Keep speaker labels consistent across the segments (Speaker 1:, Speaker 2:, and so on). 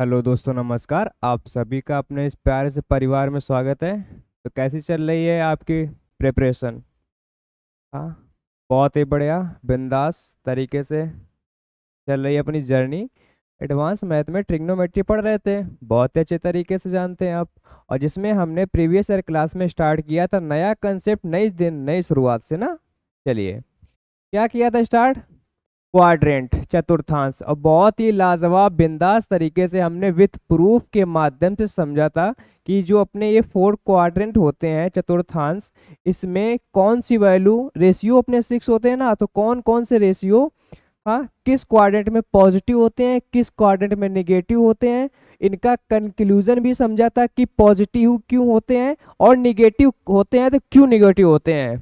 Speaker 1: Hello दोस्तों नमस्कार आप सभी का अपने इस प्यारे से परिवार में स्वागत है तो कैसी चल रही है आपकी प्रिपरेशन हाँ बहुत ही बढ़िया बिंदास तरीके से चल रही है अपनी जर्नी एडवांस मैथ में ट्रिग्नोमेट्री पढ़ रहे थे बहुत ही अच्छे तरीके से जानते हैं आप और जिसमें हमने प्रीवियस ईयर क्लास में स्टार्ट किया था नया कंसेप्ट नई दिन नई शुरुआत से ना चलिए क्या किया था स्टार्ट क्वाड्रेंट चतुर्थांश और बहुत ही लाजवाब बिंदास तरीके से हमने विथ प्रूफ के माध्यम से समझा था कि जो अपने ये फोर क्वाड्रेंट होते हैं चतुर्थांश इसमें कौन सी वैल्यू रेशियो अपने सिक्स होते हैं ना तो कौन कौन से रेशियो हाँ किस क्वाड्रेंट में पॉजिटिव होते हैं किस क्वाड्रेंट में निगेटिव होते हैं इनका कंक्लूजन भी समझा था कि पॉजिटिव क्यों होते हैं और निगेटिव होते हैं तो क्यों निगेटिव होते हैं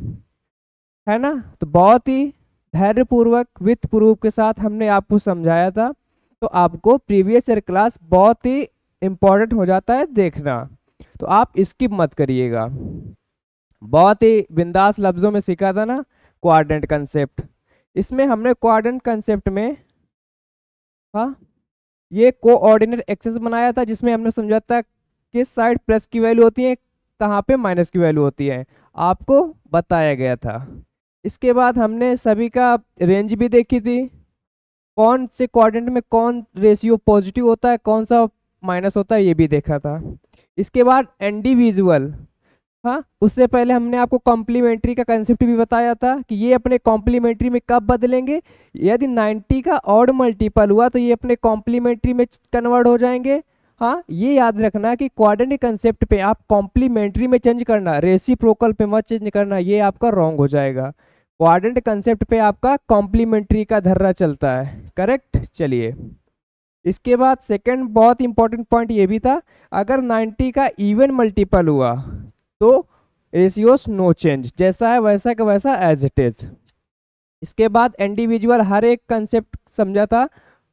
Speaker 1: है ना तो बहुत ही धैर्यपूर्वक विथ प्रूफ के साथ हमने आपको समझाया था तो आपको प्रीवियस ईयर क्लास बहुत ही इम्पॉर्टेंट हो जाता है देखना तो आप स्किप मत करिएगा बहुत ही बिंदास लफ्ज़ों में सीखा था ना क्वाड्रेंट कंसेप्ट इसमें हमने क्वाड्रेंट कंसेप्ट में हाँ ये कोऑर्डिनेट एक्सेस बनाया था जिसमें हमने समझा था किस साइड प्लस की वैल्यू होती है कहाँ पे माइनस की वैल्यू होती है आपको बताया गया था इसके बाद हमने सभी का रेंज भी देखी थी कौन से क्वाड्रेंट में कौन रेशियो पॉजिटिव होता है कौन सा माइनस होता है ये भी देखा था इसके बाद इंडिविजुअल हाँ उससे पहले हमने आपको कॉम्प्लीमेंट्री का कंसेप्ट भी बताया था कि ये अपने कॉम्प्लीमेंट्री में कब बदलेंगे यदि 90 का और मल्टीपल हुआ तो ये अपने कॉम्प्लीमेंट्री में कन्वर्ट हो जाएंगे हाँ ये याद रखना कि क्वाड्रेंट कंसेप्ट पे आप कॉम्प्लीमेंट्री में चेंज करना रेसी पे मत चेंज करना ये आपका रॉन्ग हो जाएगा क्वाड्रेंट कंसेप्ट पे आपका कॉम्प्लीमेंट्री का धर्रा चलता है करेक्ट चलिए इसके बाद सेकंड बहुत इंपॉर्टेंट पॉइंट ये भी था अगर 90 का इवन मल्टीपल हुआ तो रेशियोस नो चेंज जैसा है वैसा का वैसा एज इट इज इसके बाद इंडिविजुअल हर एक कंसेप्ट समझा था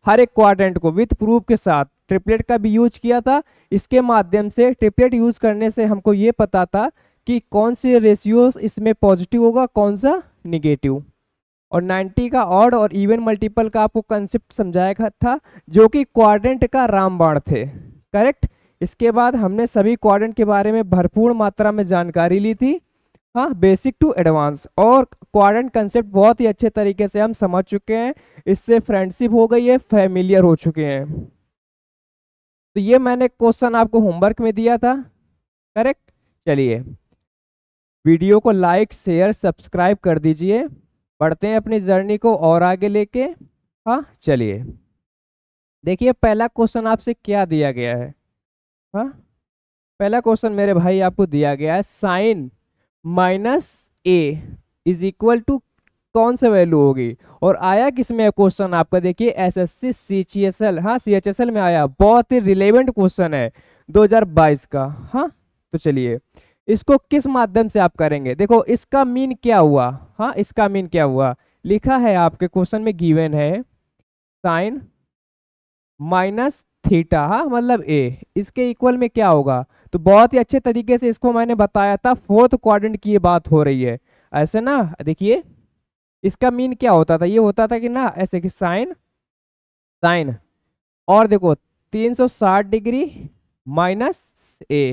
Speaker 1: हर एक क्वाड्रेंट को विथ प्रूफ के साथ ट्रिपलेट का भी यूज किया था इसके माध्यम से ट्रिपलेट यूज करने से हमको ये पता था कि कौन से रेशियोस इसमें पॉजिटिव होगा कौन सा निगेटिव और 90 का ऑड और इवन मल्टीपल का आपको कंसेप्ट समझाया था जो कि क्वाड्रेंट का रामबाण थे करेक्ट इसके बाद हमने सभी क्वाड्रेंट के बारे में भरपूर मात्रा में जानकारी ली थी हाँ बेसिक टू एडवांस और क्वाड्रेंट कंसेप्ट बहुत ही अच्छे तरीके से हम समझ चुके हैं इससे फ्रेंडशिप हो गई है फैमिलियर हो चुके हैं तो ये मैंने क्वेश्चन आपको होमवर्क में दिया था करेक्ट चलिए वीडियो को लाइक शेयर सब्सक्राइब कर दीजिए बढ़ते हैं अपनी जर्नी को और आगे लेके हाँ चलिए देखिए पहला क्वेश्चन आपसे क्या दिया गया है हाँ पहला क्वेश्चन मेरे भाई आपको दिया गया है sine minus A is equal to कौन सा वैल्यू होगी और आया किसमें क्वेश्चन आपका देखिए एस एस सी सी ची एस एल हाँ सी एच एस एल में आया बहुत ही रिलेवेंट क्वेश्चन है 2022 का हाँ तो चलिए इसको किस माध्यम से आप करेंगे देखो इसका मीन क्या हुआ हाँ इसका मीन क्या हुआ लिखा है आपके क्वेश्चन में गिवन है साइन माइनस थीटा हाँ मतलब ए इसके इक्वल में क्या होगा तो बहुत ही अच्छे तरीके से इसको मैंने बताया था फोर्थ क्वाड्रेंट की ये बात हो रही है ऐसे ना देखिए इसका मीन क्या होता था ये होता था कि ना ऐसे कि साइन साइन और देखो 360 degree minus A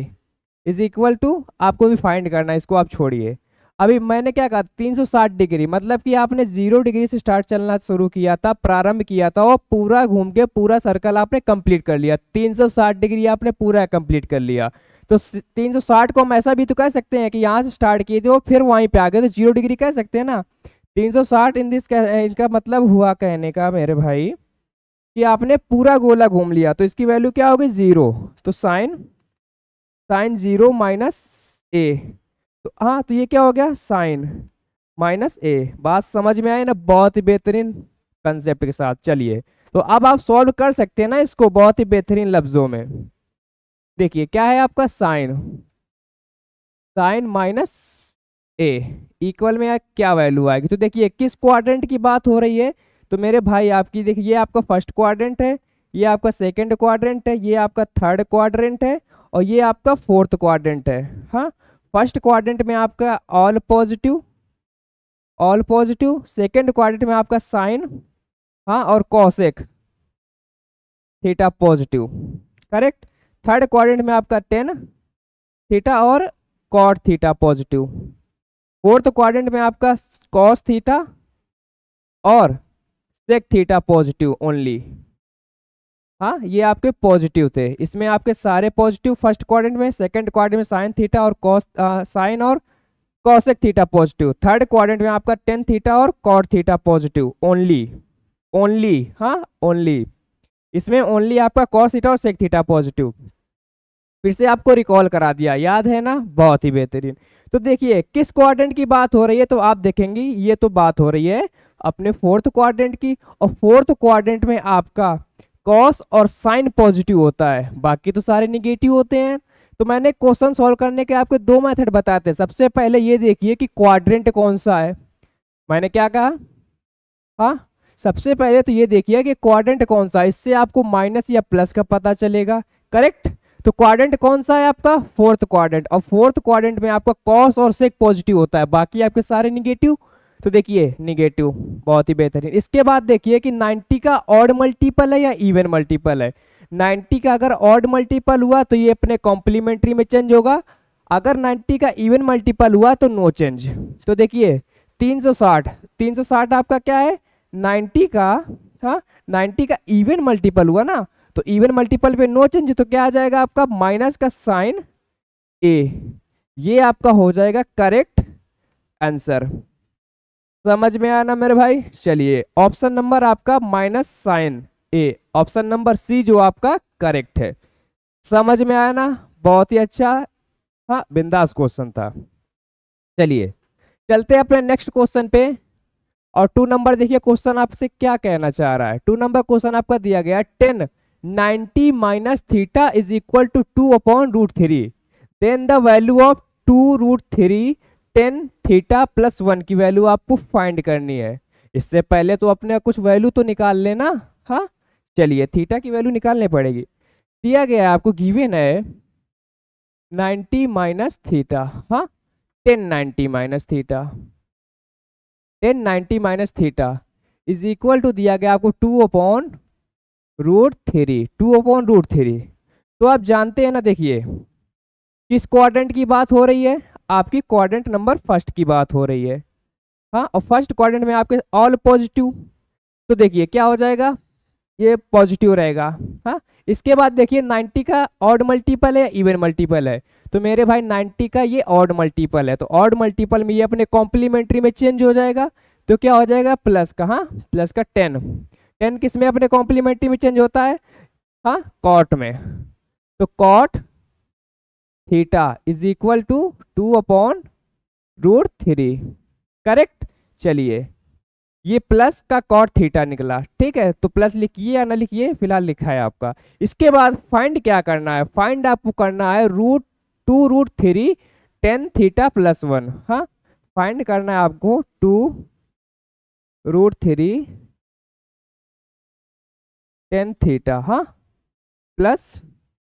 Speaker 1: is equal to आपको भी फाइंड करना है इसको आप छोड़िए अभी मैंने क्या कहा 360 डिग्री मतलब कि आपने जीरो डिग्री से स्टार्ट चलना शुरू किया था प्रारंभ किया था और पूरा घूम के पूरा सर्कल आपने कंप्लीट कर लिया 360 डिग्री आपने पूरा कंप्लीट कर लिया तो 360 को हम ऐसा भी तो कह सकते हैं कि यहाँ से स्टार्ट किए थे और फिर वहीं पे आ गए तो जीरो डिग्री कह सकते हैं ना तीन इन दिस इनका मतलब हुआ कहने का मेरे भाई कि आपने पूरा गोला घूम लिया तो इसकी वैल्यू क्या होगी जीरो तो sine sine zero minus A तो हाँ तो ये क्या हो गया साइन माइनस ए बात समझ में आई ना बहुत ही बेहतरीन कंसेप्ट के साथ चलिए तो अब आप सॉल्व कर सकते हैं ना इसको बहुत ही बेहतरीन लफ्जों में देखिए क्या है आपका sine sine minus A equal में क्या वैल्यू आएगी तो देखिए किस क्वाड्रेंट की बात हो रही है तो मेरे भाई आपकी देखिए ये आपका फर्स्ट क्वाड्रेंट है ये आपका सेकंड क्वाड्रेंट है ये आपका थर्ड क्वाड्रेंट है और ये आपका फोर्थ क्वाड्रेंट है हाँ फर्स्ट क्वाड्रेंट में आपका all positive all positive second quadrant में आपका साइन हाँ और cosec theta positive correct third quadrant में आपका टेन थीटा और cot theta positive fourth quadrant में आपका कॉस थीटा और सेक थीटा पॉजिटिव ओनली हाँ ये आपके पॉजिटिव थे इसमें आपके सारे पॉजिटिव फर्स्ट क्वाड्रेंट में सेकंड क्वाड्रेंट में साइन थीटा और कॉस साइन और cosec theta positive third quadrant में आपका टेन थीटा और cot theta positive only only हाँ ओनली इसमें ओनली आपका कॉस थीटा और सेक थीटा पॉजिटिव फिर से आपको रिकॉल करा दिया याद है ना बहुत ही बेहतरीन तो देखिए किस क्वाड्रेंट की बात हो रही है तो आप देखेंगी ये तो बात हो रही है अपने फोर्थ क्वाड्रेंट की और फोर्थ क्वाड्रेंट में आपका कॉस और साइन पॉजिटिव होता है बाकी तो सारे निगेटिव होते हैं तो मैंने क्वेश्चन सॉल्व करने के आपके दो मेथड बताते हैं सबसे पहले ये देखिए कि क्वाड्रेंट कौन सा है मैंने क्या कहा हाँ सबसे पहले तो ये देखिए कि क्वाड्रेंट कौन सा है इससे आपको माइनस या प्लस का पता चलेगा करेक्ट तो क्वाड्रेंट कौन सा है आपका फोर्थ क्वाड्रेंट और फोर्थ क्वाड्रेंट में आपका कॉस और सेक पॉजिटिव होता है बाकी आपके सारे निगेटिव तो देखिए निगेटिव बहुत ही बेहतरीन इसके बाद देखिए कि 90 का ऑड मल्टीपल है या इवन मल्टीपल है 90 का अगर ऑड मल्टीपल हुआ तो ये अपने कॉम्प्लीमेंट्री में चेंज होगा अगर 90 का इवन मल्टीपल हुआ तो नो चेंज तो देखिए 360 360 आपका क्या है 90 का हाँ नाइन्टी का इवन मल्टीपल हुआ ना तो इवन मल्टीपल पे नो चेंज तो क्या आ जाएगा आपका माइनस का साइन ए ये आपका हो जाएगा करेक्ट आंसर समझ में आना मेरे भाई चलिए ऑप्शन नंबर आपका minus sine A option number C जो आपका करेक्ट है समझ में आया ना बहुत ही अच्छा हाँ बिंदास क्वेश्चन था चलिए चलते हैं अपने नेक्स्ट क्वेश्चन पे और टू नंबर देखिए क्वेश्चन आपसे क्या कहना चाह रहा है टू नंबर क्वेश्चन आपका दिया गया tan ninety minus theta is equal to two upon root three then the value of two root three tan theta plus one की वैल्यू आपको फाइंड करनी है इससे पहले तो अपने कुछ वैल्यू तो निकाल लेना हाँ चलिए थीटा की वैल्यू निकालनी पड़ेगी दिया गया है आपको गिवेन है नाइन्टी माइनस थीटा हाँ tan ninety minus theta tan ninety minus theta is equal to दिया गया आपको two upon root three two upon root three तो आप जानते हैं ना देखिए किस क्वाड्रेंट की बात हो रही है आपकी क्वाड्रेंट नंबर फर्स्ट की बात हो रही है हाँ और फर्स्ट क्वाड्रेंट में आपके ऑल पॉजिटिव तो देखिए क्या हो जाएगा ये पॉजिटिव रहेगा हाँ इसके बाद देखिए 90 का ऑड मल्टीपल है इवन मल्टीपल है तो मेरे भाई 90 का ये ऑड मल्टीपल है तो ऑड मल्टीपल में ये अपने कॉम्प्लीमेंट्री में चेंज हो जाएगा तो क्या हो जाएगा प्लस का हाँ प्लस का टेन टेन किस में अपने कॉम्प्लीमेंट्री में चेंज होता है हाँ कॉट में तो cot theta is equal to two upon root three correct चलिए ये प्लस का कॉट थीटा निकला ठीक है तो प्लस लिखिए या ना लिखिए फिलहाल लिखा है आपका इसके बाद फाइंड क्या करना है फाइंड आपको करना है root two root three tan theta plus one हाँ फाइंड करना है आपको two root three tan theta हाँ प्लस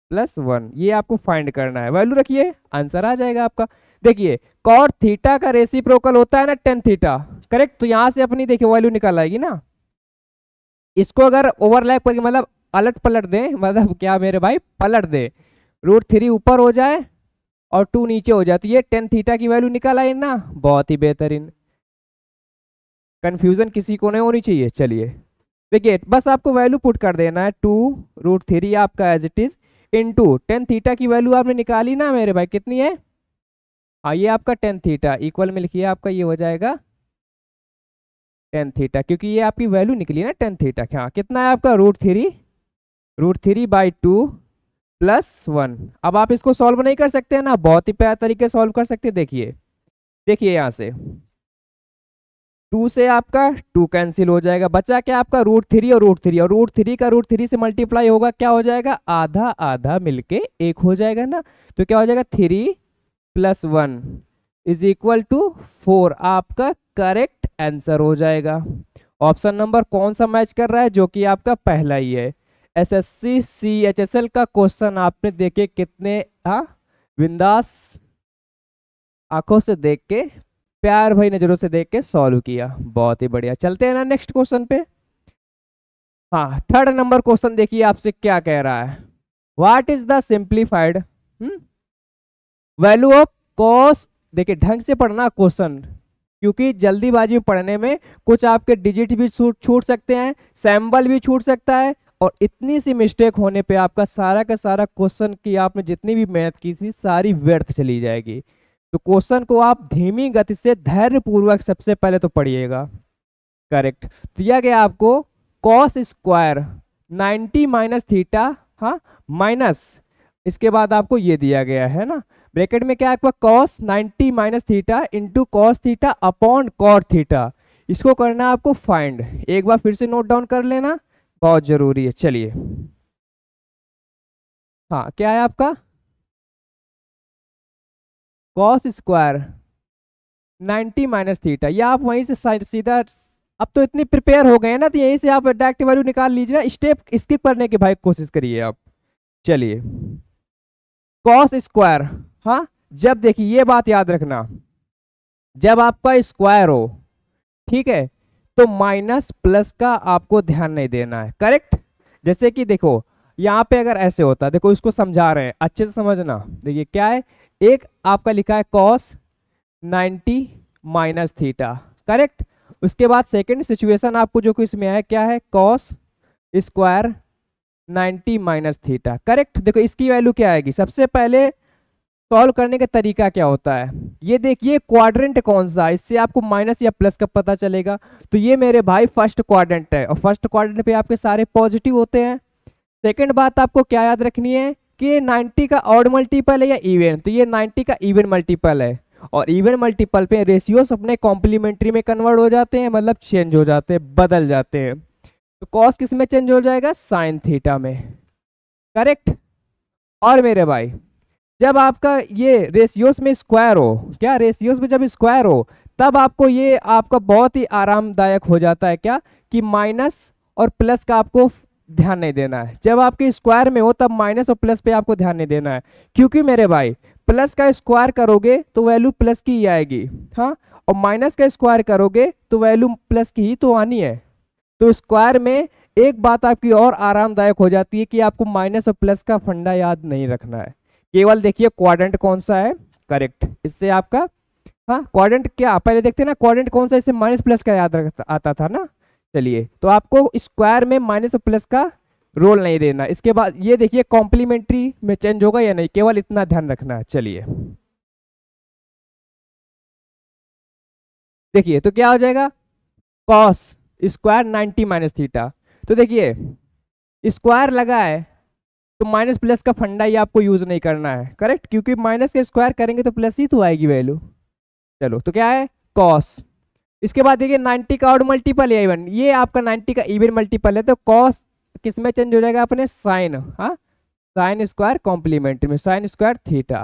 Speaker 1: प्लस वन ये आपको फाइंड करना है वैल्यू रखिए आंसर आ जाएगा आपका देखिए कॉट थीटा का रेसिप्रोकल होता है ना टेन थीटा करेक्ट तो यहां से अपनी देखिए वैल्यू निकल आएगी ना इसको अगर ओवरलैप करके मतलब अलट पलट दें मतलब क्या मेरे भाई पलट दे रूट थ्री ऊपर हो जाए और टू नीचे हो जाए तो ये टेन थीटा की वैल्यू निकल आई ना बहुत ही बेहतरीन कंफ्यूजन किसी को नहीं होनी चाहिए चलिए देखिए बस आपको वैल्यू पुट कर देना है टू रूट थ्री आपका as it is into tan theta की वैल्यू आपने निकाली ना मेरे भाई कितनी है हाँ ये आपका टेन थीटा इक्वल में लिखिए आपका ये हो जाएगा टेन थीटा क्योंकि ये आपकी वैल्यू निकली ना टेन थीटा हाँ कितना है आपका root three root three by two plus one अब आप इसको सॉल्व नहीं कर सकते हैं ना बहुत ही प्यार तरीके सॉल्व कर सकते देखिए देखिए यहाँ से टू से आपका टू कैंसिल हो जाएगा बचा क्या आपका रूट थ्री और रूट थ्री और रूट थ्री का रूट थ्री से मल्टीप्लाई होगा क्या हो जाएगा आधा आधा मिलके एक हो जाएगा ना तो क्या हो जाएगा three plus one is equal to four आपका करेक्ट आंसर हो जाएगा ऑप्शन नंबर कौन सा मैच कर रहा है जो कि आपका पहला ही है S S C C H S L का क्वेश्चन आपने देखे कितने हाँ बिंदास आंखों से देख के प्यार भाई नज़रों से देख के सॉल्व किया बहुत ही बढ़िया चलते हैं ना नेक्स्ट क्वेश्चन पे हाँ थर्ड नंबर क्वेश्चन देखिए आपसे क्या कह रहा है what is the simplified value of cos देखिए ढंग से पढ़ना क्वेश्चन क्योंकि जल्दीबाजी पढ़ने में कुछ आपके डिजिट भी छूट छूट सकते हैं सैम्बल भी छूट सकता है और इतनी सी मिस्टेक होने पे आपका सारा का सारा क्वेश्चन की आपने जितनी भी मेहनत की थी सारी व्यर्थ चली जाएगी तो क्वेश्चन को आप धीमी गति से धैर्य पूर्वक सबसे पहले तो पढ़िएगा करेक्ट दिया गया आपको कॉस स्क्वायर 90 माइनस थीटा हा माइनस इसके बाद आपको ये दिया गया है ना ब्रैकेट में क्या आपका cos 90 minus theta into cos theta upon cot theta इसको करना आपको फाइंड एक बार फिर से नोट डाउन कर लेना बहुत जरूरी है चलिए हाँ क्या है आपका कॉस स्क्वायर 90 माइनस थीटा या आप वहीं से सीधा अब तो इतनी प्रिपेयर हो गए हैं ना तो यहीं से आप डायरेक्ट वैल्यू निकाल लीजिए ना स्टेप स्किप करने की भाई कोशिश करिए आप चलिए कॉस स्क्वायर हाँ जब देखिए ये बात याद रखना जब आपका स्क्वायर हो ठीक है तो माइनस प्लस का आपको ध्यान नहीं देना है करेक्ट जैसे कि देखो यहाँ पे अगर ऐसे होता देखो इसको समझा रहे हैं अच्छे से समझना देखिए क्या है एक आपका लिखा है कॉस 90 माइनस थीटा करेक्ट उसके बाद सेकंड सिचुएशन आपको जो इसमें आया क्या है cos square 90 minus theta correct देखो इसकी वैल्यू क्या आएगी सबसे पहले सॉल्व करने का तरीका क्या होता है ये देखिए क्वाड्रेंट कौन सा इससे आपको माइनस या प्लस का पता चलेगा तो ये मेरे भाई फर्स्ट क्वाड्रेंट है और फर्स्ट क्वाड्रेंट पे आपके सारे पॉजिटिव होते हैं सेकंड बात आपको क्या याद रखनी है कि ये 90 का ऑड मल्टीपल है या इवेंट तो ये 90 का इवेंट मल्टीपल है और इवन मल्टीपल पे रेशियोस अपने कॉम्प्लीमेंट्री में कन्वर्ट हो जाते हैं मतलब चेंज हो जाते हैं बदल जाते हैं तो कॉस किस में चेंज हो जाएगा साइन थीटा में करेक्ट और मेरे भाई जब आपका ये रेशियोस में स्क्वायर हो क्या रेशियोस में जब स्क्वायर हो तब आपको ये आपका बहुत ही आरामदायक हो जाता है क्या कि माइनस और प्लस का आपको ध्यान नहीं देना है जब आपके स्क्वायर में हो तब माइनस और प्लस पे आपको ध्यान नहीं देना है क्योंकि मेरे भाई प्लस का स्क्वायर करोगे तो वैल्यू प्लस की ही आएगी हाँ और माइनस का स्क्वायर करोगे तो वैल्यू प्लस की ही तो आनी है तो स्क्वायर में एक बात आपकी और आरामदायक हो जाती है कि आपको माइनस और प्लस का फंडा याद नहीं रखना है केवल देखिए क्वाड्रेंट कौन सा है करेक्ट इससे आपका हाँ क्वाड्रेंट क्या पहले देखते ना क्वाड्रेंट कौन सा इससे माइनस प्लस का याद आता था ना चलिए तो आपको स्क्वायर में माइनस और प्लस का रोल नहीं देना इसके बाद ये देखिए कॉम्प्लीमेंट्री में चेंज होगा या नहीं केवल इतना ध्यान रखना चलिए देखिए तो क्या हो जाएगा cos square ninety minus theta तो देखिए स्क्वायर लगा है तो माइनस प्लस का फंडा ये आपको यूज नहीं करना है करेक्ट क्योंकि माइनस का स्क्वायर करेंगे तो प्लस ही तो आएगी वैल्यू चलो तो क्या है कॉस इसके बाद देखिए 90 का और मल्टीपल है इवन ये आपका 90 का इवन मल्टीपल है तो कॉस किस में चेंज हो जाएगा अपने साइन हाँ साइन स्क्वायर कॉम्प्लीमेंट में साइन स्क्वायर थीटा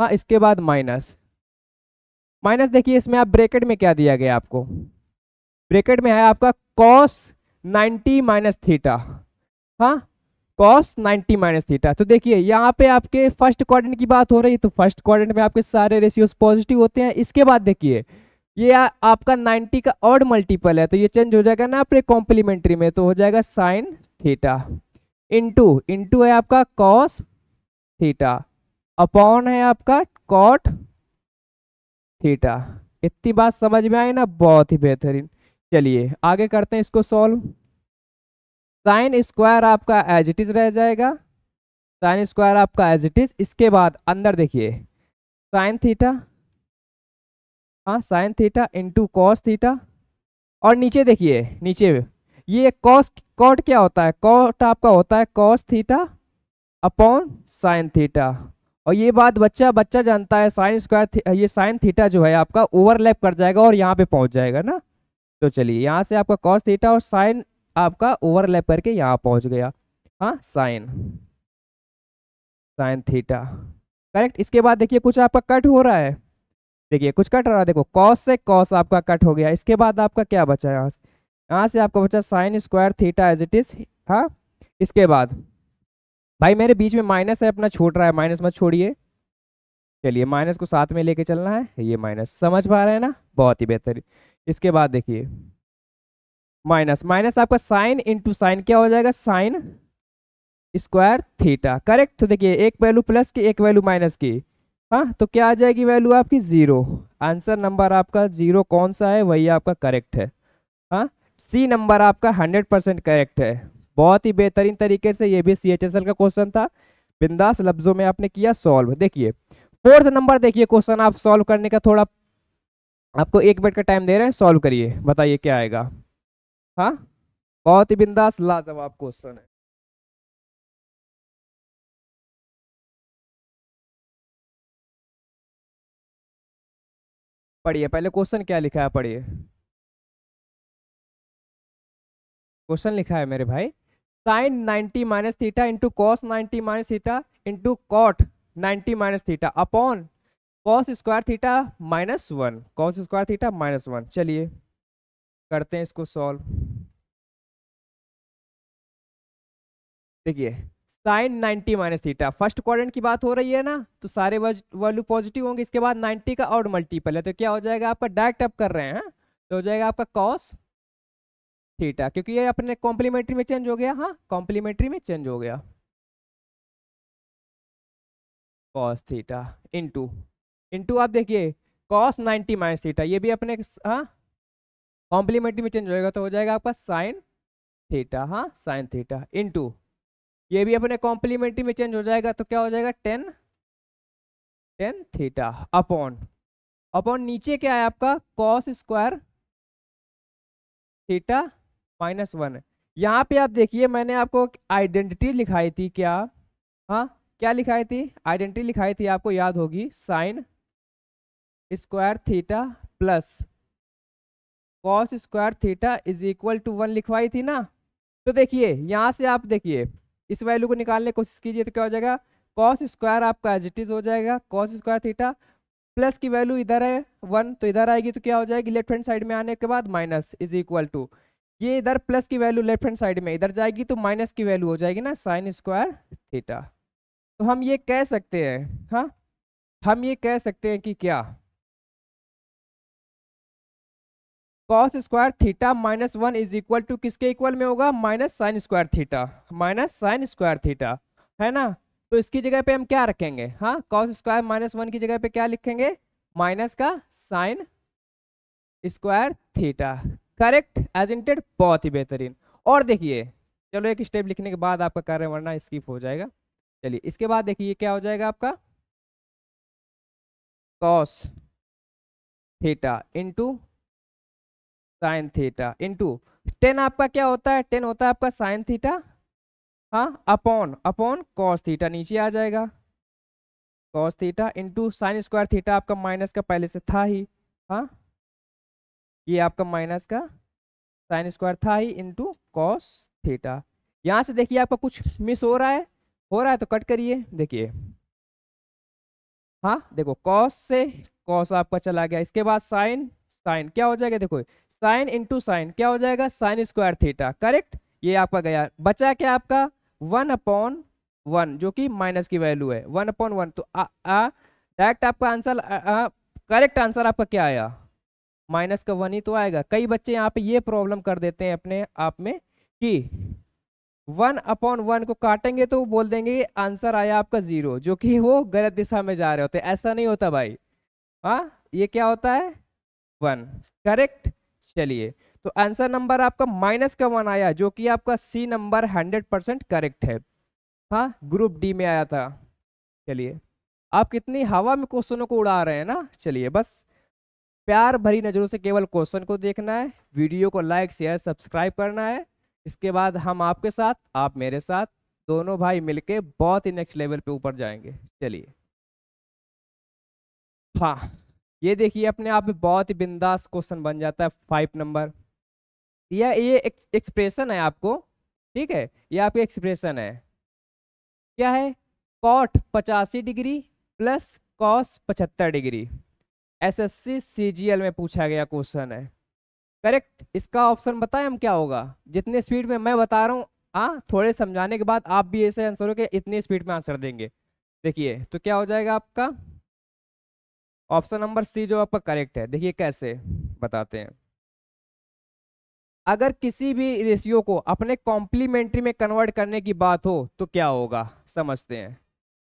Speaker 1: हाँ इसके बाद माइनस माइनस देखिए इसमें आप ब्रेकेट में क्या दिया गया आपको ब्रेकेट में है आपका कॉस 90 माइनस थीटा हाँ कॉस 90 माइनस थीटा तो देखिए यहाँ पे आपके फर्स्ट क्वाड्रेंट की बात हो रही है तो फर्स्ट क्वारंट में आपके सारे रेशियोज पॉजिटिव होते हैं इसके बाद देखिए ये आ, आपका 90 का ऑड मल्टीपल है तो ये चेंज हो जाएगा ना अपने कॉम्प्लीमेंट्री में तो हो जाएगा साइन थीटा इंटू इंटू है आपका कॉस थीटा अपॉन है आपका कॉट थीटा इतनी बात समझ में आई ना बहुत ही बेहतरीन चलिए आगे करते हैं इसको सॉल्व साइन स्क्वायर आपका एज इट इज रह जाएगा साइन स्क्वायर आपका एज इट इज इसके बाद अंदर देखिए साइन थीटा हाँ sine theta into cos theta और नीचे देखिए नीचे ये कॉस कॉट क्या होता है कॉट आपका होता है cos theta upon sine theta और ये बात बच्चा बच्चा जानता है साइन स्क्वायर ये साइन थीटा जो है आपका ओवरलैप कर जाएगा और यहाँ पे पहुँच जाएगा ना तो चलिए यहाँ से आपका कॉस थीटा और साइन आपका ओवरलैप करके यहाँ पहुँच गया हाँ साइन साइन थीटा करेक्ट इसके बाद देखिए कुछ आपका कट हो रहा है देखिए कुछ कट रहा है देखो कॉस से कॉस आपका कट हो गया इसके बाद आपका क्या बचा यहाँ से यहाँ से आपका बचा sine square theta as it is हाँ इसके बाद भाई मेरे बीच में माइनस है अपना छूट रहा है माइनस मत छोड़िए चलिए माइनस को साथ में लेके चलना है ये माइनस समझ पा रहे हैं ना बहुत ही बेहतर इसके बाद देखिए माइनस माइनस आपका साइन इंटू साइन क्या हो जाएगा साइन स्क्वायर थीटा करेक्ट तो देखिए एक वैल्यू प्लस की एक वैल्यू माइनस की हाँ तो क्या आ जाएगी वैल्यू आपकी ज़ीरो आंसर नंबर आपका ज़ीरो कौन सा है वही आपका करेक्ट है हाँ सी नंबर आपका हंड्रेड परसेंट करेक्ट है बहुत ही बेहतरीन तरीके से ये भी सी एच एस एल का क्वेश्चन था बिंदास लफ्ज़ों में आपने किया सॉल्व देखिए फोर्थ नंबर देखिए क्वेश्चन आप सॉल्व करने का थोड़ा आपको एक मिनट का टाइम दे रहे हैं सॉल्व करिए बताइए क्या आएगा हाँ बहुत ही बिंदास लाजवाब क्वेश्चन है
Speaker 2: पढ़िए पहले क्वेश्चन क्या लिखा है पढ़िए
Speaker 1: क्वेश्चन लिखा है मेरे भाई sine ninety minus theta into cos ninety minus theta into cot ninety minus theta upon cos square theta minus one cos square theta minus one चलिए करते हैं इसको सॉल्व देखिए sine 90 minus theta first quadrant की बात हो रही है ना तो सारे वैल्यू पॉजिटिव होंगे इसके बाद 90 का और मल्टीपल है तो क्या हो जाएगा आपका डायरेक्ट अप कर रहे हैं हाँ? तो हो जाएगा आपका कॉस थीटा क्योंकि ये अपने कॉम्प्लीमेंट्री में चेंज हो गया हाँ कॉम्प्लीमेंट्री में चेंज हो गया कॉस थीटा इंटू इंटू आप देखिए कॉस नाइन्टी माइनस थीटा ये भी अपने हाँ कॉम्प्लीमेंट्री में चेंज जाएगा तो हो जाएगा आपका साइन थीटा हाँ साइन थीटा इंटू ये भी अपने कॉम्प्लीमेंट्री में चेंज हो जाएगा तो क्या हो जाएगा tan tan theta upon upon नीचे क्या है आपका cos square theta minus one यहाँ पे आप देखिए मैंने आपको आइडेंटिटी लिखाई थी क्या हाँ क्या लिखाई थी आइडेंटिटी लिखाई थी आपको याद होगी sine square theta plus cos square theta is equal to one लिखवाई थी ना तो देखिए यहाँ से आप देखिए इस वैल्यू को निकालने की कोशिश कीजिए तो क्या हो जाएगा कॉस स्क्वायर आपका एज इट इज हो जाएगा कॉस स्क्वायर थीटा प्लस की वैल्यू इधर है वन तो इधर आएगी तो क्या हो जाएगी लेफ्ट हैंड साइड में आने के बाद माइनस इज इक्वल टू ये इधर प्लस की वैल्यू लेफ्ट हैंड साइड में इधर जाएगी तो माइनस की वैल्यू हो जाएगी ना साइन स्क्वायर थीटा तो हम ये कह सकते हैं हाँ हम ये कह सकते हैं कि क्या cos square theta minus one is equal to किसके इक्वल में होगा minus sine square theta minus sine square theta है ना तो इसकी जगह पे हम क्या रखेंगे हाँ कॉस स्क्वायर माइनस वन की जगह पे क्या लिखेंगे माइनस का साइन स्क्वायर थीटा करेक्ट एजेंटेड बहुत ही बेहतरीन और देखिए चलो एक स्टेप लिखने के बाद आपका कार्य वरना स्किप हो जाएगा चलिए इसके बाद देखिए क्या हो जाएगा आपका cos theta into sine theta into tan आपका क्या होता है टेन होता है आपका साइन थीटा हाँ अपॉन अपॉन कॉस थीटा नीचे आ जाएगा cos theta into sine square theta आपका माइनस का पहले से था ही हाँ ये आपका माइनस का साइन स्क्वायर था ही इंटू कॉस थीटा यहाँ से देखिए आपका कुछ मिस हो रहा है हो रहा है तो कट करिए देखिए हाँ देखो कॉस से कॉस आपका चला गया इसके बाद साइन साइन क्या हो जाएगा देखो साइन इंटू साइन क्या हो जाएगा साइन स्क्वायर थीटा करेक्ट ये आपका गया बचा क्या आपका वन अपॉन वन जो कि माइनस की वैल्यू है वन अपॉन वन तो डायरेक्ट आपका आंसर करेक्ट आंसर आपका क्या आया माइनस का वन ही तो आएगा कई बच्चे यहाँ पे ये प्रॉब्लम कर देते हैं अपने आप में कि वन अपॉन वन को काटेंगे तो बोल देंगे आंसर आया आपका जीरो जो कि वो गलत दिशा में जा रहे होते ऐसा नहीं होता भाई हाँ ये क्या होता है वन करेक्ट चलिए तो आंसर नंबर आपका माइनस का वन आया जो कि आपका C number hundred percent correct है हाँ ग्रुप डी में आया था चलिए आप कितनी हवा में क्वेश्चनों को उड़ा रहे हैं ना चलिए बस प्यार भरी नज़रों से केवल क्वेश्चन को देखना है वीडियो को लाइक शेयर सब्सक्राइब करना है इसके बाद हम आपके साथ आप मेरे साथ दोनों भाई मिलके बहुत ही नेक्स्ट लेवल पे ऊपर जाएंगे चलिए हाँ ये देखिए अपने आप में बहुत ही बिंदास क्वेश्चन बन जाता है फाइव नंबर यह ये एक्सप्रेशन है आपको ठीक है ये आपकी एक्सप्रेशन है क्या है कॉट पचासी डिग्री प्लस कॉस पचहत्तर डिग्री एसएससी सीजीएल में पूछा गया क्वेश्चन है करेक्ट इसका ऑप्शन बताएं हम क्या होगा जितने स्पीड में मैं बता रहा हूँ हाँ थोड़े समझाने के बाद आप भी ऐसे आंसर हो कि इतनी स्पीड में आंसर देंगे देखिए तो क्या हो जाएगा आपका ऑप्शन नंबर सी जो आपका करेक्ट है देखिए कैसे बताते हैं अगर किसी भी रेशियो को अपने कॉम्प्लीमेंट्री में कन्वर्ट करने की बात हो तो क्या होगा समझते हैं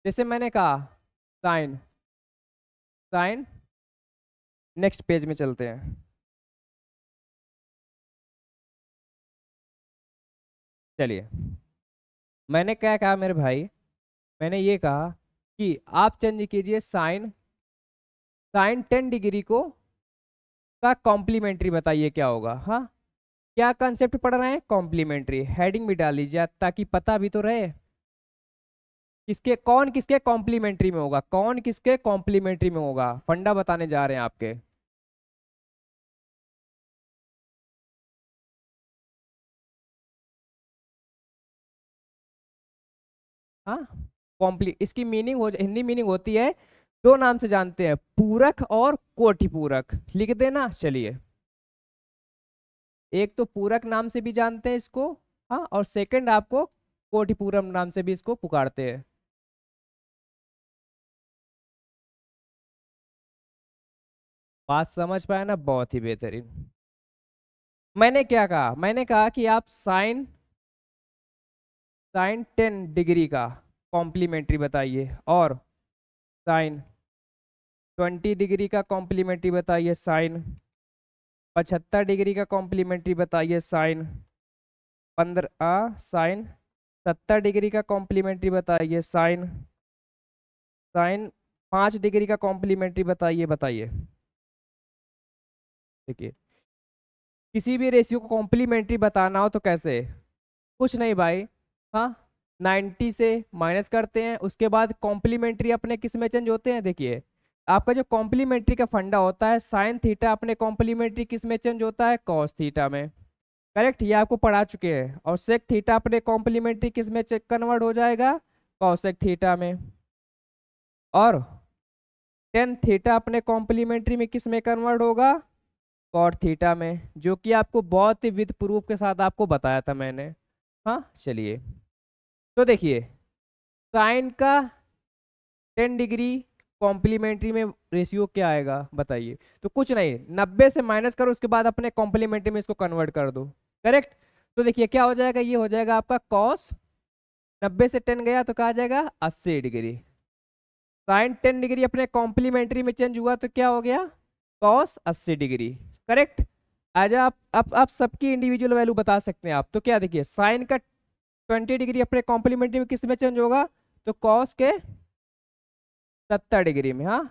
Speaker 1: जैसे मैंने कहा साइन साइन नेक्स्ट पेज में चलते हैं चलिए मैंने क्या कहा मेरे भाई मैंने ये कहा कि आप चेंज कीजिए साइन साइन टेन डिग्री को का कॉम्प्लीमेंट्री बताइए क्या होगा हाँ क्या कॉन्सेप्ट पढ़ रहे हैं कॉम्प्लीमेंट्री हेडिंग भी डाल लीजिए ताकि पता भी तो रहे किसके कौन किसके कॉम्प्लीमेंट्री में होगा कौन किसके कॉम्प्लीमेंट्री में होगा फंडा बताने जा रहे हैं आपके हाँ कॉम्प्ली इसकी मीनिंग हो हिंदी मीनिंग होती है दो नाम से जानते हैं पूरक और कोटिपूरक लिख देना चलिए एक तो पूरक नाम से भी जानते हैं इसको हाँ और सेकंड आपको कोटिपूरम नाम से भी इसको पुकारते हैं
Speaker 2: बात समझ पाया ना बहुत ही बेहतरीन
Speaker 1: मैंने क्या कहा मैंने कहा कि आप साइन साइन टेन डिग्री का कॉम्प्लीमेंट्री बताइए और साइन ट्वेंटी डिग्री का कॉम्प्लीमेंट्री बताइए साइन पचहत्तर डिग्री का कॉम्प्लीमेंट्री बताइए साइन पंद्रह साइन सत्तर डिग्री का कॉम्प्लीमेंट्री बताइए साइन साइन पाँच डिग्री का कॉम्प्लीमेंट्री बताइए बताइए देखिए किसी भी रेशियो को कॉम्प्लीमेंट्री बताना हो तो कैसे कुछ नहीं भाई हाँ नाइन्टी से माइनस करते हैं उसके बाद कॉम्प्लीमेंट्री अपने किस में चेंज होते हैं देखिए आपका जो कॉम्प्लीमेंट्री का फंडा होता है साइन थीटा अपने कॉम्प्लीमेंट्री किस में चेंज होता है कॉस थीटा में करेक्ट ये आपको पढ़ा चुके हैं और सेक थीटा अपने कॉम्प्लीमेंट्री किस में चेक कन्वर्ट हो जाएगा कॉसेक थीटा में और टेन थीटा अपने कॉम्प्लीमेंट्री में किस में कन्वर्ट होगा कॉट थीटा में जो कि आपको बहुत ही विध प्रूफ के साथ आपको बताया था मैंने हाँ चलिए तो देखिए साइन का टेन डिग्री कॉम्प्लीमेंट्री में रेशियो क्या आएगा बताइए तो कुछ नहीं नब्बे से माइनस करो उसके बाद अपने कॉम्प्लीमेंट्री में इसको कन्वर्ट कर दो करेक्ट तो देखिए क्या हो जाएगा ये हो जाएगा आपका कॉस नब्बे से टेन गया तो आ जाएगा अस्सी डिग्री साइन टेन डिग्री अपने कॉम्प्लीमेंट्री में चेंज हुआ तो क्या हो गया कॉस अस्सी डिग्री करेक्ट आज आप आप, आप सबकी इंडिविजुअल वैल्यू बता सकते हैं आप तो क्या देखिए साइन का ट्वेंटी डिग्री अपने कॉम्प्लीमेंट्री में किस में चेंज होगा तो कॉस के सत्तर डिग्री में हाँ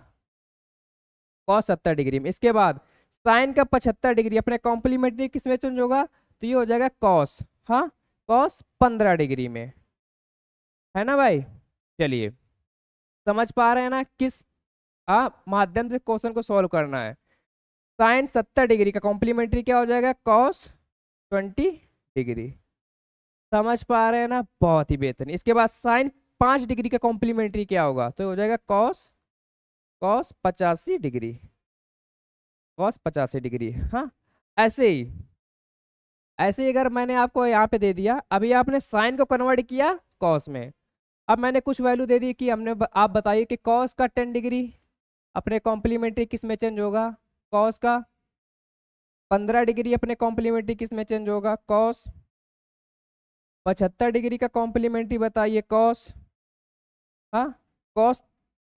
Speaker 1: कॉस सत्तर डिग्री में इसके बाद साइन का पचहत्तर डिग्री अपने कॉम्प्लीमेंट्री किस में चेंज होगा तो ये हो जाएगा कॉस हाँ कॉस पंद्रह डिग्री में है ना भाई चलिए समझ पा रहे हैं ना किस आ, माध्यम से क्वेश्चन को सॉल्व करना है साइन सत्तर डिग्री का कॉम्प्लीमेंट्री क्या हो जाएगा कॉस ट्वेंटी डिग्री समझ पा रहे हैं ना बहुत ही बेहतरीन इसके बाद साइन पाँच डिग्री का कॉम्प्लीमेंट्री क्या होगा तो हो जाएगा कॉस कॉस पचासी डिग्री कॉस पचासी डिग्री हाँ ऐसे ही ऐसे ही अगर मैंने आपको यहाँ पे दे दिया अभी आपने साइन को कन्वर्ट किया कॉस में अब मैंने कुछ वैल्यू दे दी कि हमने आप बताइए कि कॉस का टेन डिग्री अपने कॉम्प्लीमेंट्री किस में चेंज होगा कॉस का पंद्रह डिग्री अपने कॉम्प्लीमेंट्री किस में चेंज होगा कॉस पचहत्तर डिग्री का कॉम्प्लीमेंट्री बताइए कॉस हाँ कॉस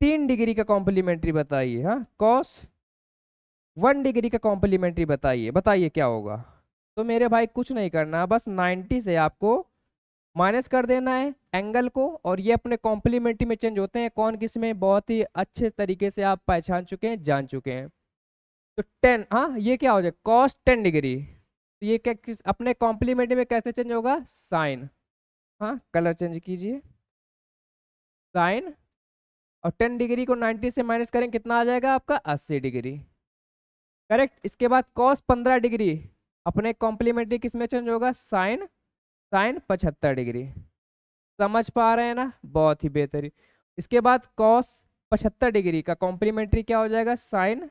Speaker 1: तीन डिग्री का कॉम्प्लीमेंट्री बताइए हाँ कॉस वन डिग्री का कॉम्प्लीमेंट्री बताइए बताइए क्या होगा तो मेरे भाई कुछ नहीं करना बस नाइन्टी से आपको माइनस कर देना है एंगल को और ये अपने कॉम्प्लीमेंट्री में चेंज होते हैं कौन किस में बहुत ही अच्छे तरीके से आप पहचान चुके हैं जान चुके हैं तो टेन हाँ ये क्या हो जाए कॉस टेन डिग्री तो ये क्या किस अपने कॉम्प्लीमेंट्री में कैसे चेंज होगा साइन हाँ कलर चेंज कीजिए साइन और टेन डिग्री को नाइन्टी से माइनस करें कितना आ जाएगा आपका अस्सी डिग्री करेक्ट इसके बाद कॉस पंद्रह डिग्री अपने कॉम्प्लीमेंट्री किस में चेंज होगा साइन साइन पचहत्तर डिग्री समझ पा रहे हैं ना बहुत ही बेहतरीन इसके बाद कॉस पचहत्तर डिग्री का कॉम्प्लीमेंट्री क्या हो जाएगा साइन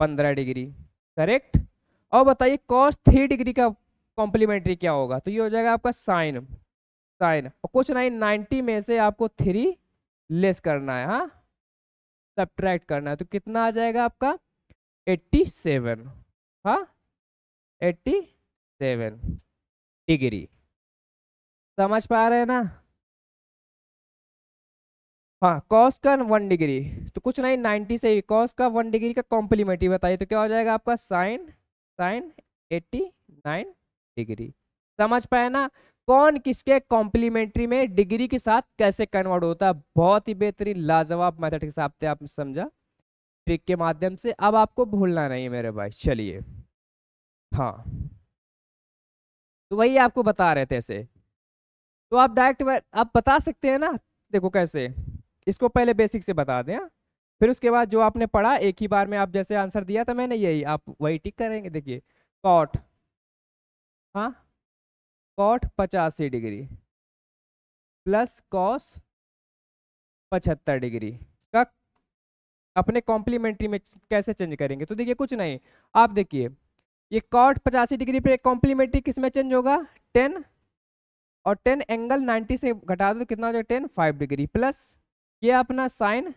Speaker 1: पंद्रह डिग्री करेक्ट और बताइए कॉस थ्री डिग्री का कॉम्प्लीमेंट्री क्या होगा तो ये हो जाएगा आपका साइन साइन और क्वेश्चन आई नाइन्टी में से आपको थ्री लेस करना है हाँ सब्ट्रैक्ट करना है तो कितना आ जाएगा आपका एट्टी सेवन हाँ एट्टी सेवन डिग्री समझ पा रहे हैं ना हाँ कॉस का वन डिग्री तो कुछ नहीं नाइन्टी से कॉस का वन डिग्री का कॉम्प्लीमेंट ही बताइए तो क्या हो जाएगा आपका sine sine eighty nine degree समझ पाए ना कौन किसके कॉम्प्लीमेंट्री में डिग्री के साथ कैसे कन्वर्ट होता है बहुत ही बेहतरीन लाजवाब मेथड के हिसाब से आप समझा ट्रिक के माध्यम से अब आपको भूलना नहीं है मेरे भाई चलिए हाँ तो वही आपको बता रहे थे ऐसे तो आप डायरेक्ट आप बता सकते हैं ना देखो कैसे इसको पहले बेसिक से बता दें हाँ। फिर उसके बाद जो आपने पढ़ा एक ही बार में आप जैसे आंसर दिया था मैंने यही आप वही टिक करेंगे देखिए कॉट हाँ कॉट पचासी डिग्री प्लस कॉस पचहत्तर डिग्री का अपने कॉम्प्लीमेंट्री में कैसे चेंज करेंगे तो देखिए कुछ नहीं आप देखिए ये कॉट पचासी डिग्री पर कॉम्प्लीमेंट्री किस में चेंज होगा टेन और टेन एंगल नाइन्टी से घटा दो तो कितना हो जाए टेन फाइव डिग्री प्लस ये अपना साइन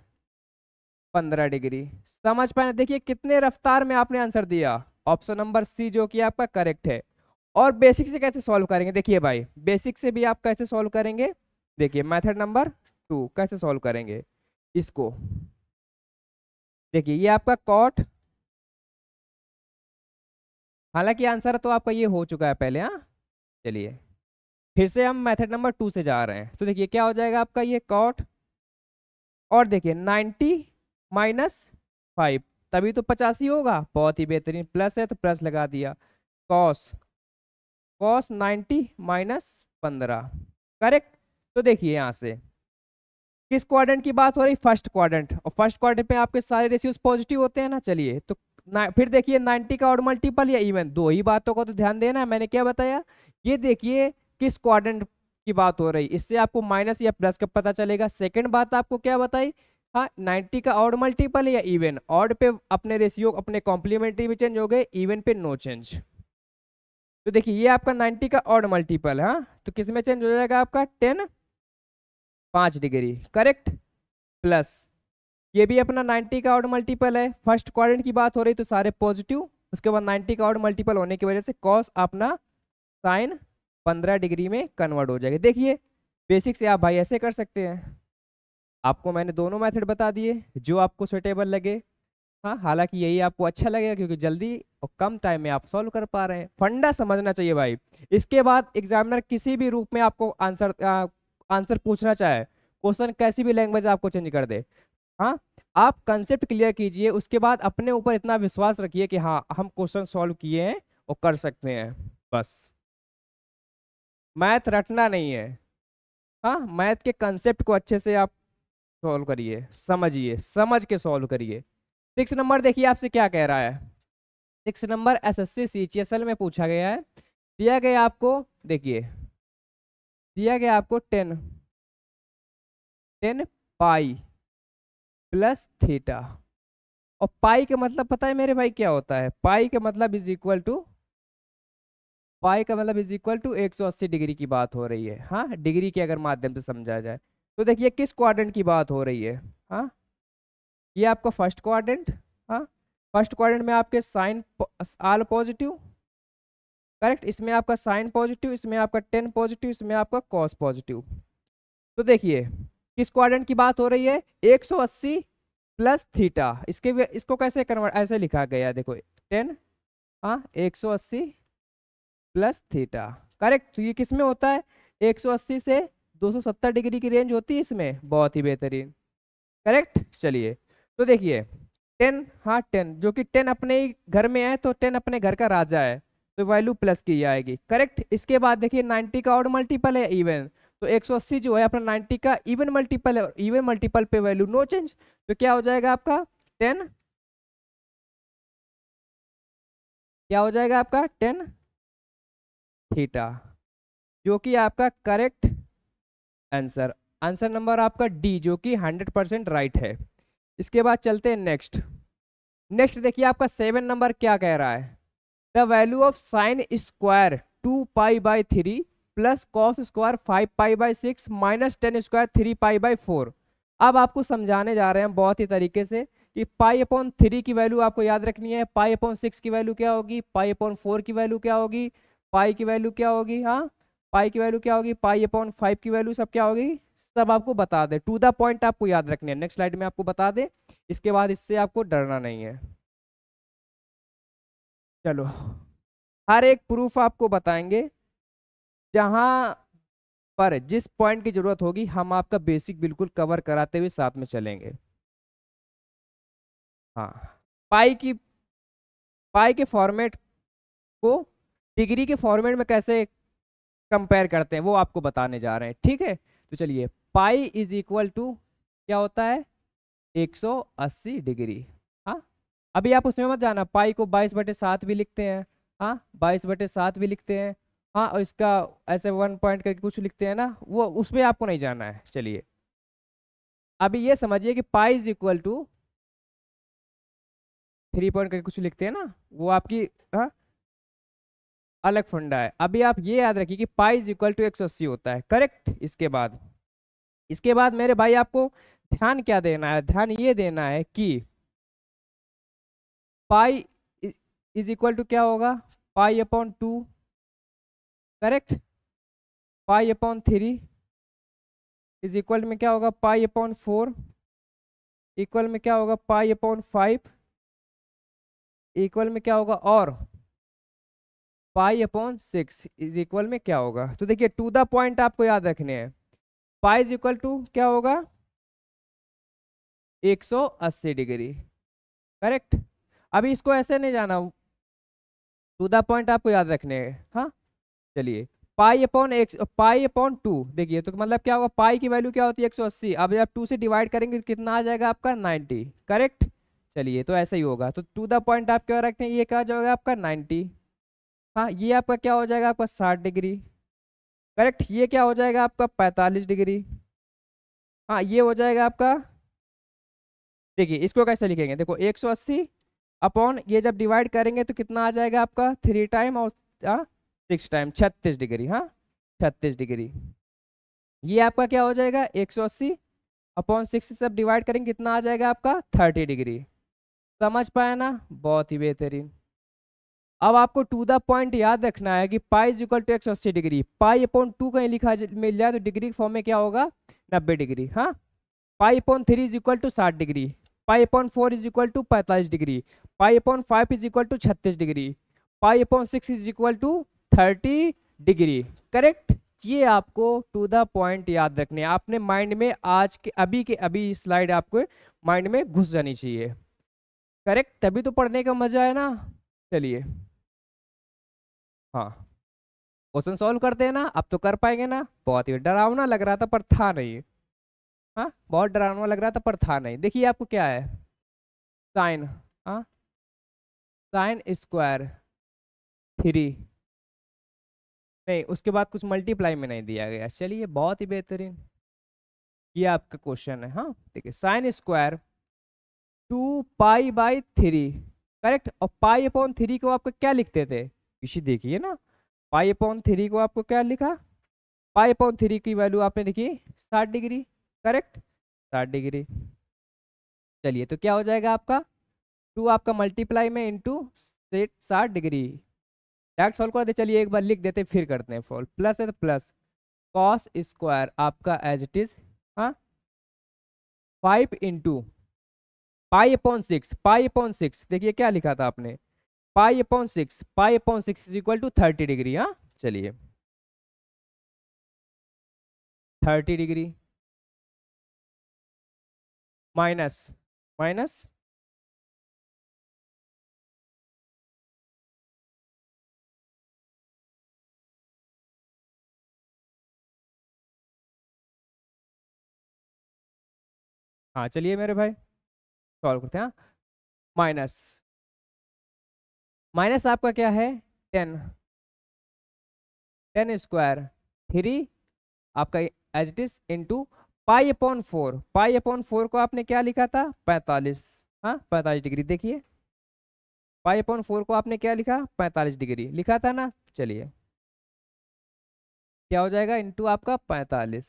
Speaker 1: पंद्रह डिग्री समझ पाए देखिए कितने रफ्तार में आपने आंसर दिया ऑप्शन नंबर सी जो कि आपका करेक्ट है और बेसिक से कैसे सॉल्व करेंगे देखिए भाई बेसिक से भी आप कैसे सॉल्व करेंगे देखिए मेथड नंबर टू कैसे सॉल्व करेंगे इसको देखिए ये आपका कॉट हालांकि आंसर तो आपका ये हो चुका है पहले हाँ चलिए फिर से हम मेथड नंबर टू से जा रहे हैं तो देखिए क्या हो जाएगा आपका ये कॉट और देखिए नाइन्टी माइनस फाइव तभी तो पचासी होगा बहुत ही बेहतरीन प्लस है तो प्लस लगा दिया कॉस कॉस 90 माइनस पंद्रह करेक्ट तो देखिए यहाँ से किस क्वाड्रेंट की बात हो रही फर्स्ट क्वाड्रेंट और फर्स्ट क्वाड्रेंट पे आपके सारे रेशियोज पॉजिटिव होते हैं ना चलिए तो ना, फिर देखिए 90 का ऑड मल्टीपल या इवन दो ही बातों को तो ध्यान देना है मैंने क्या बताया ये देखिए किस क्वाड्रेंट की बात हो रही इससे आपको माइनस या प्लस का पता चलेगा सेकेंड बात आपको क्या बताई हाँ 90 का ऑड मल्टीपल या इवन ऑड पे अपने रेशियो अपने कॉम्प्लीमेंट्री भी चेंज हो गए इवन पे नो चेंज तो देखिए ये आपका 90 का ऑड मल्टीपल है हाँ? तो किस में चेंज हो जाएगा आपका टेन पाँच डिग्री करेक्ट प्लस ये भी अपना 90 का ऑड मल्टीपल है फर्स्ट क्वाड्रेंट की बात हो रही तो सारे पॉजिटिव उसके बाद 90 का ऑड मल्टीपल होने की वजह से कॉस अपना साइन 15 डिग्री में कन्वर्ट हो जाएगा देखिए बेसिक से आप भाई ऐसे कर सकते हैं आपको मैंने दोनों मेथड बता दिए जो आपको स्वेटेबल लगे हाँ हालांकि यही आपको अच्छा लगेगा क्योंकि जल्दी और कम टाइम में आप सॉल्व कर पा रहे हैं फंडा समझना चाहिए भाई इसके बाद एग्जामिनर किसी भी रूप में आपको आंसर आ, आंसर पूछना चाहे क्वेश्चन कैसी भी लैंग्वेज आपको चेंज कर दे हाँ आप कंसेप्ट क्लियर कीजिए उसके बाद अपने ऊपर इतना विश्वास रखिए कि हाँ हम क्वेश्चन सॉल्व किए हैं और कर सकते हैं बस मैथ रटना नहीं है हाँ मैथ के कंसेप्ट को अच्छे से आप सॉल्व करिए समझिए समझ के सॉल्व करिए सिक्स नंबर देखिए आपसे क्या कह रहा है six number S S C में पूछा गया है दिया गया आपको देखिए दिया गया आपको tan ten pi plus theta और पाई का मतलब पता है मेरे भाई क्या होता है पाई का मतलब इज इक्वल टू पाई का मतलब इज इक्वल टू 180 डिग्री की बात हो रही है हाँ डिग्री के अगर माध्यम से समझा जाए तो देखिए किस क्वाड्रेंट की बात हो रही है हाँ ये आपका फर्स्ट क्वाड्रेंट हाँ फर्स्ट क्वाड्रेंट में आपके साइन आल पॉजिटिव करेक्ट इसमें आपका साइन पॉजिटिव इसमें आपका टेन पॉजिटिव इसमें आपका कॉस पॉजिटिव तो देखिए किस क्वाड्रेंट की बात हो रही है 180 प्लस थीटा इसके भी इसको कैसे कन्वर्ट ऐसे लिखा गया देखो टेन हाँ अस्सी प्लस थीटा करेक्ट तो ये किस में होता है 180 से 270 डिग्री की रेंज होती है इसमें बहुत ही बेहतरीन करेक्ट चलिए तो देखिए टेन हाँ टेन जो कि टेन अपने ही घर में है तो टेन अपने घर का राजा है तो वैल्यू प्लस की आएगी करेक्ट इसके बाद देखिए नाइन्टी का और मल्टीपल है इवन तो एक सौ अस्सी जो है अपना नाइन्टी का इवन मल्टीपल है इवन मल्टीपल पे वैल्यू नो चेंज तो क्या हो जाएगा आपका टेन क्या हो जाएगा आपका टेन थीटा जो कि आपका करेक्ट आंसर आंसर नंबर आपका डी जो कि हंड्रेड परसेंट राइट है इसके बाद चलते हैं नेक्स्ट नेक्स्ट देखिए आपका सेवन नंबर क्या कह रहा है the value of sine square two pi by three plus cos square five pi by six minus tan square three pi by four अब आपको समझाने जा रहे हैं बहुत ही तरीके से कि पाई अपॉन थ्री की वैल्यू आपको याद रखनी है पाई अपॉन सिक्स की वैल्यू क्या होगी पाई अपॉन फोर की वैल्यू क्या होगी पाई की वैल्यू क्या होगी हाँ पाई की वैल्यू क्या होगी पाई अपॉन फाइव की वैल्यू सब क्या होगी सब आपको बता दे टू द पॉइंट आपको याद रखने हैं नेक्स्ट स्लाइड में आपको बता दे इसके बाद इससे आपको डरना नहीं है चलो हर एक प्रूफ आपको बताएंगे जहां पर जिस पॉइंट की जरूरत होगी हम आपका बेसिक बिल्कुल कवर कराते हुए साथ में चलेंगे हाँ पाई की पाई के फॉर्मेट को डिग्री के फॉर्मेट में कैसे कंपेयर करते हैं वो आपको बताने जा रहे हैं ठीक है तो चलिए पाई इज इक्वल टू क्या होता है 180 डिग्री हाँ अभी आप उसमें मत जाना पाई को बाईस बटे सात भी लिखते हैं हाँ बाईस बटे सात भी लिखते हैं हाँ और इसका ऐसे वन पॉइंट करके कुछ लिखते हैं ना वो उसमें आपको नहीं जाना है चलिए अभी ये समझिए कि pi is equal to three point करके कुछ लिखते हैं ना वो आपकी हाँ अलग फंडा है अभी आप ये याद रखिए कि पाई इज इक्वल टू एक होता है करेक्ट इसके बाद इसके बाद मेरे भाई आपको ध्यान क्या देना है ध्यान ये देना है कि पाई इज इक्वल टू क्या होगा pi upon two correct pi upon three is equal में क्या होगा पाई अपॉन फोर इक्वल में क्या होगा पाई अपॉन फाइव इक्वल में क्या होगा और pi upon six is equal में क्या होगा तो देखिए टू द पॉइंट आपको याद रखने हैं पाई इज इक्वल टू क्या होगा 180 डिग्री करेक्ट अभी इसको ऐसे नहीं जाना टू द पॉइंट आपको याद रखने हैं हाँ चलिए पाई अपॉन एक पाई अपॉन टू देखिए तो मतलब क्या होगा पाई की वैल्यू क्या होती है 180 अब आप टू से डिवाइड करेंगे तो कितना आ जाएगा आपका 90 करेक्ट चलिए तो ऐसा ही होगा तो टू द पॉइंट आप क्या रखते हैं ये क्या हो जाएगा आपका 90 हाँ ये आपका क्या हो जाएगा आपका 60 डिग्री करेक्ट ये क्या हो जाएगा आपका पैंतालीस डिग्री हाँ ये हो जाएगा आपका देखिए इसको कैसे लिखेंगे देखो 180 अपॉन ये जब डिवाइड करेंगे तो कितना आ जाएगा आपका थ्री टाइम और सिक्स टाइम छत्तीस डिग्री हाँ छत्तीस डिग्री ये आपका क्या हो जाएगा 180 अपॉन सिक्स सब डिवाइड करेंगे कितना आ जाएगा आपका थर्टी डिग्री समझ पाए ना बहुत ही बेहतरीन अब आपको टू द पॉइंट याद रखना है कि पाई इज इक्वल टू एक सौ अस्सी डिग्री पाई अपॉन टू कहीं लिखा मिल जाए तो डिग्री फॉर्म में क्या होगा नब्बे डिग्री हाँ pi upon three is equal to साठ degree pi upon four is equal to पैंतालीस degree pi upon five is equal to छत्तीस degree pi upon six is equal to thirty degree correct ये आपको to the point याद रखने आपने mind में आज के अभी के अभी स्लाइड आपको माइंड में घुस जानी चाहिए करेक्ट तभी तो पढ़ने का मजा है ना चलिए हाँ क्वेश्चन सॉल्व कर देना अब तो कर पाएंगे ना बहुत ही डरावना लग रहा था पर था नहीं हाँ बहुत डरावना लग रहा था पर था नहीं देखिए आपको क्या है साइन हाँ साइन स्क्वायर थ्री नहीं उसके बाद कुछ मल्टीप्लाई में नहीं दिया गया चलिए बहुत ही बेहतरीन ये आपका क्वेश्चन है हाँ देखिए sine square two pi by three correct और पाई अपॉन थ्री को आपको क्या लिखते थे इसी देखिए ना पाई अपॉन थ्री को आपको क्या लिखा पाई अपॉन थ्री की वैल्यू आपने लिखी साठ डिग्री करेक्ट साठ डिग्री चलिए तो क्या हो जाएगा आपका टू आपका मल्टीप्लाई में इंटू साठ डिग्री डायरेक्ट सॉल्व कर दे चलिए एक बार लिख देते फिर करते हैं फॉल प्लस है तो प्लस कॉस स्क्वायर आपका एज इट इज हाँ five into pi upon six pi upon six देखिए क्या लिखा था आपने pi upon six pi upon six is equal to thirty degree हाँ चलिए
Speaker 2: थर्टी डिग्री माइनस माइनस हाँ चलिए मेरे भाई सॉल्व करते हैं माइनस हाँ। माइनस आपका क्या है
Speaker 1: टेन टेन स्क्वायर थ्री आपका H is into pi upon four pi upon four को आपने क्या लिखा था पैंतालीस हाँ पैंतालीस डिग्री देखिए पाई अपॉन फोर को आपने क्या लिखा पैंतालीस डिग्री लिखा था ना चलिए क्या हो जाएगा इंटू आपका पैंतालीस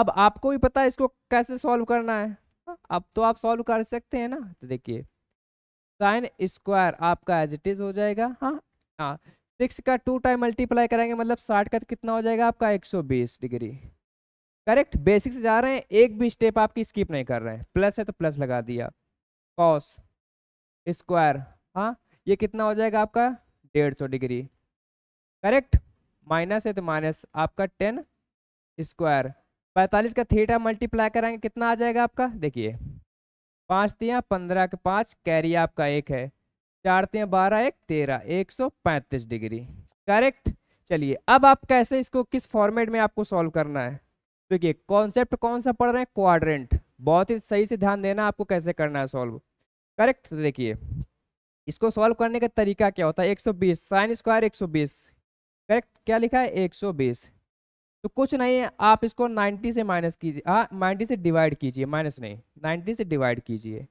Speaker 1: अब आपको भी पता है इसको कैसे सॉल्व करना है अब तो आप सॉल्व कर सकते हैं ना तो देखिए साइन स्क्वायर आपका एज इट इज हो जाएगा हाँ हाँ सिक्स का टू टाइम मल्टीप्लाई करेंगे मतलब साठ का तो कितना हो जाएगा आपका एक सौ बीस डिग्री करेक्ट बेसिक से जा रहे हैं एक भी स्टेप आपकी स्किप नहीं कर रहे हैं प्लस है तो प्लस लगा दिया कॉस स्क्वायर हाँ ये कितना हो जाएगा आपका डेढ़ सौ डिग्री करेक्ट माइनस है तो माइनस आपका टेन स्क्वायर पैंतालीस का थीटा मल्टीप्लाई करेंगे कितना आ जाएगा आपका देखिए पाँच तिया पंद्रह के पाँच कैरी आपका एक है चार तिया बारह एक तेरह एक सौ पैंतीस डिग्री करेक्ट चलिए अब आप कैसे इसको किस फॉर्मेट में आपको सॉल्व करना है देखिए तो कॉन्सेप्ट कौन सा पढ़ रहे हैं क्वाड्रेंट बहुत ही सही से ध्यान देना आपको कैसे करना है सॉल्व करेक्ट तो देखिए इसको सॉल्व करने का तरीका क्या होता है 120 साइन स्क्वायर बीस करेक्ट क्या लिखा है 120 तो कुछ नहीं है आप इसको 90 से माइनस कीजिए हाँ नाइन्टी से डिवाइड कीजिए माइनस नहीं 90 से डिवाइड कीजिए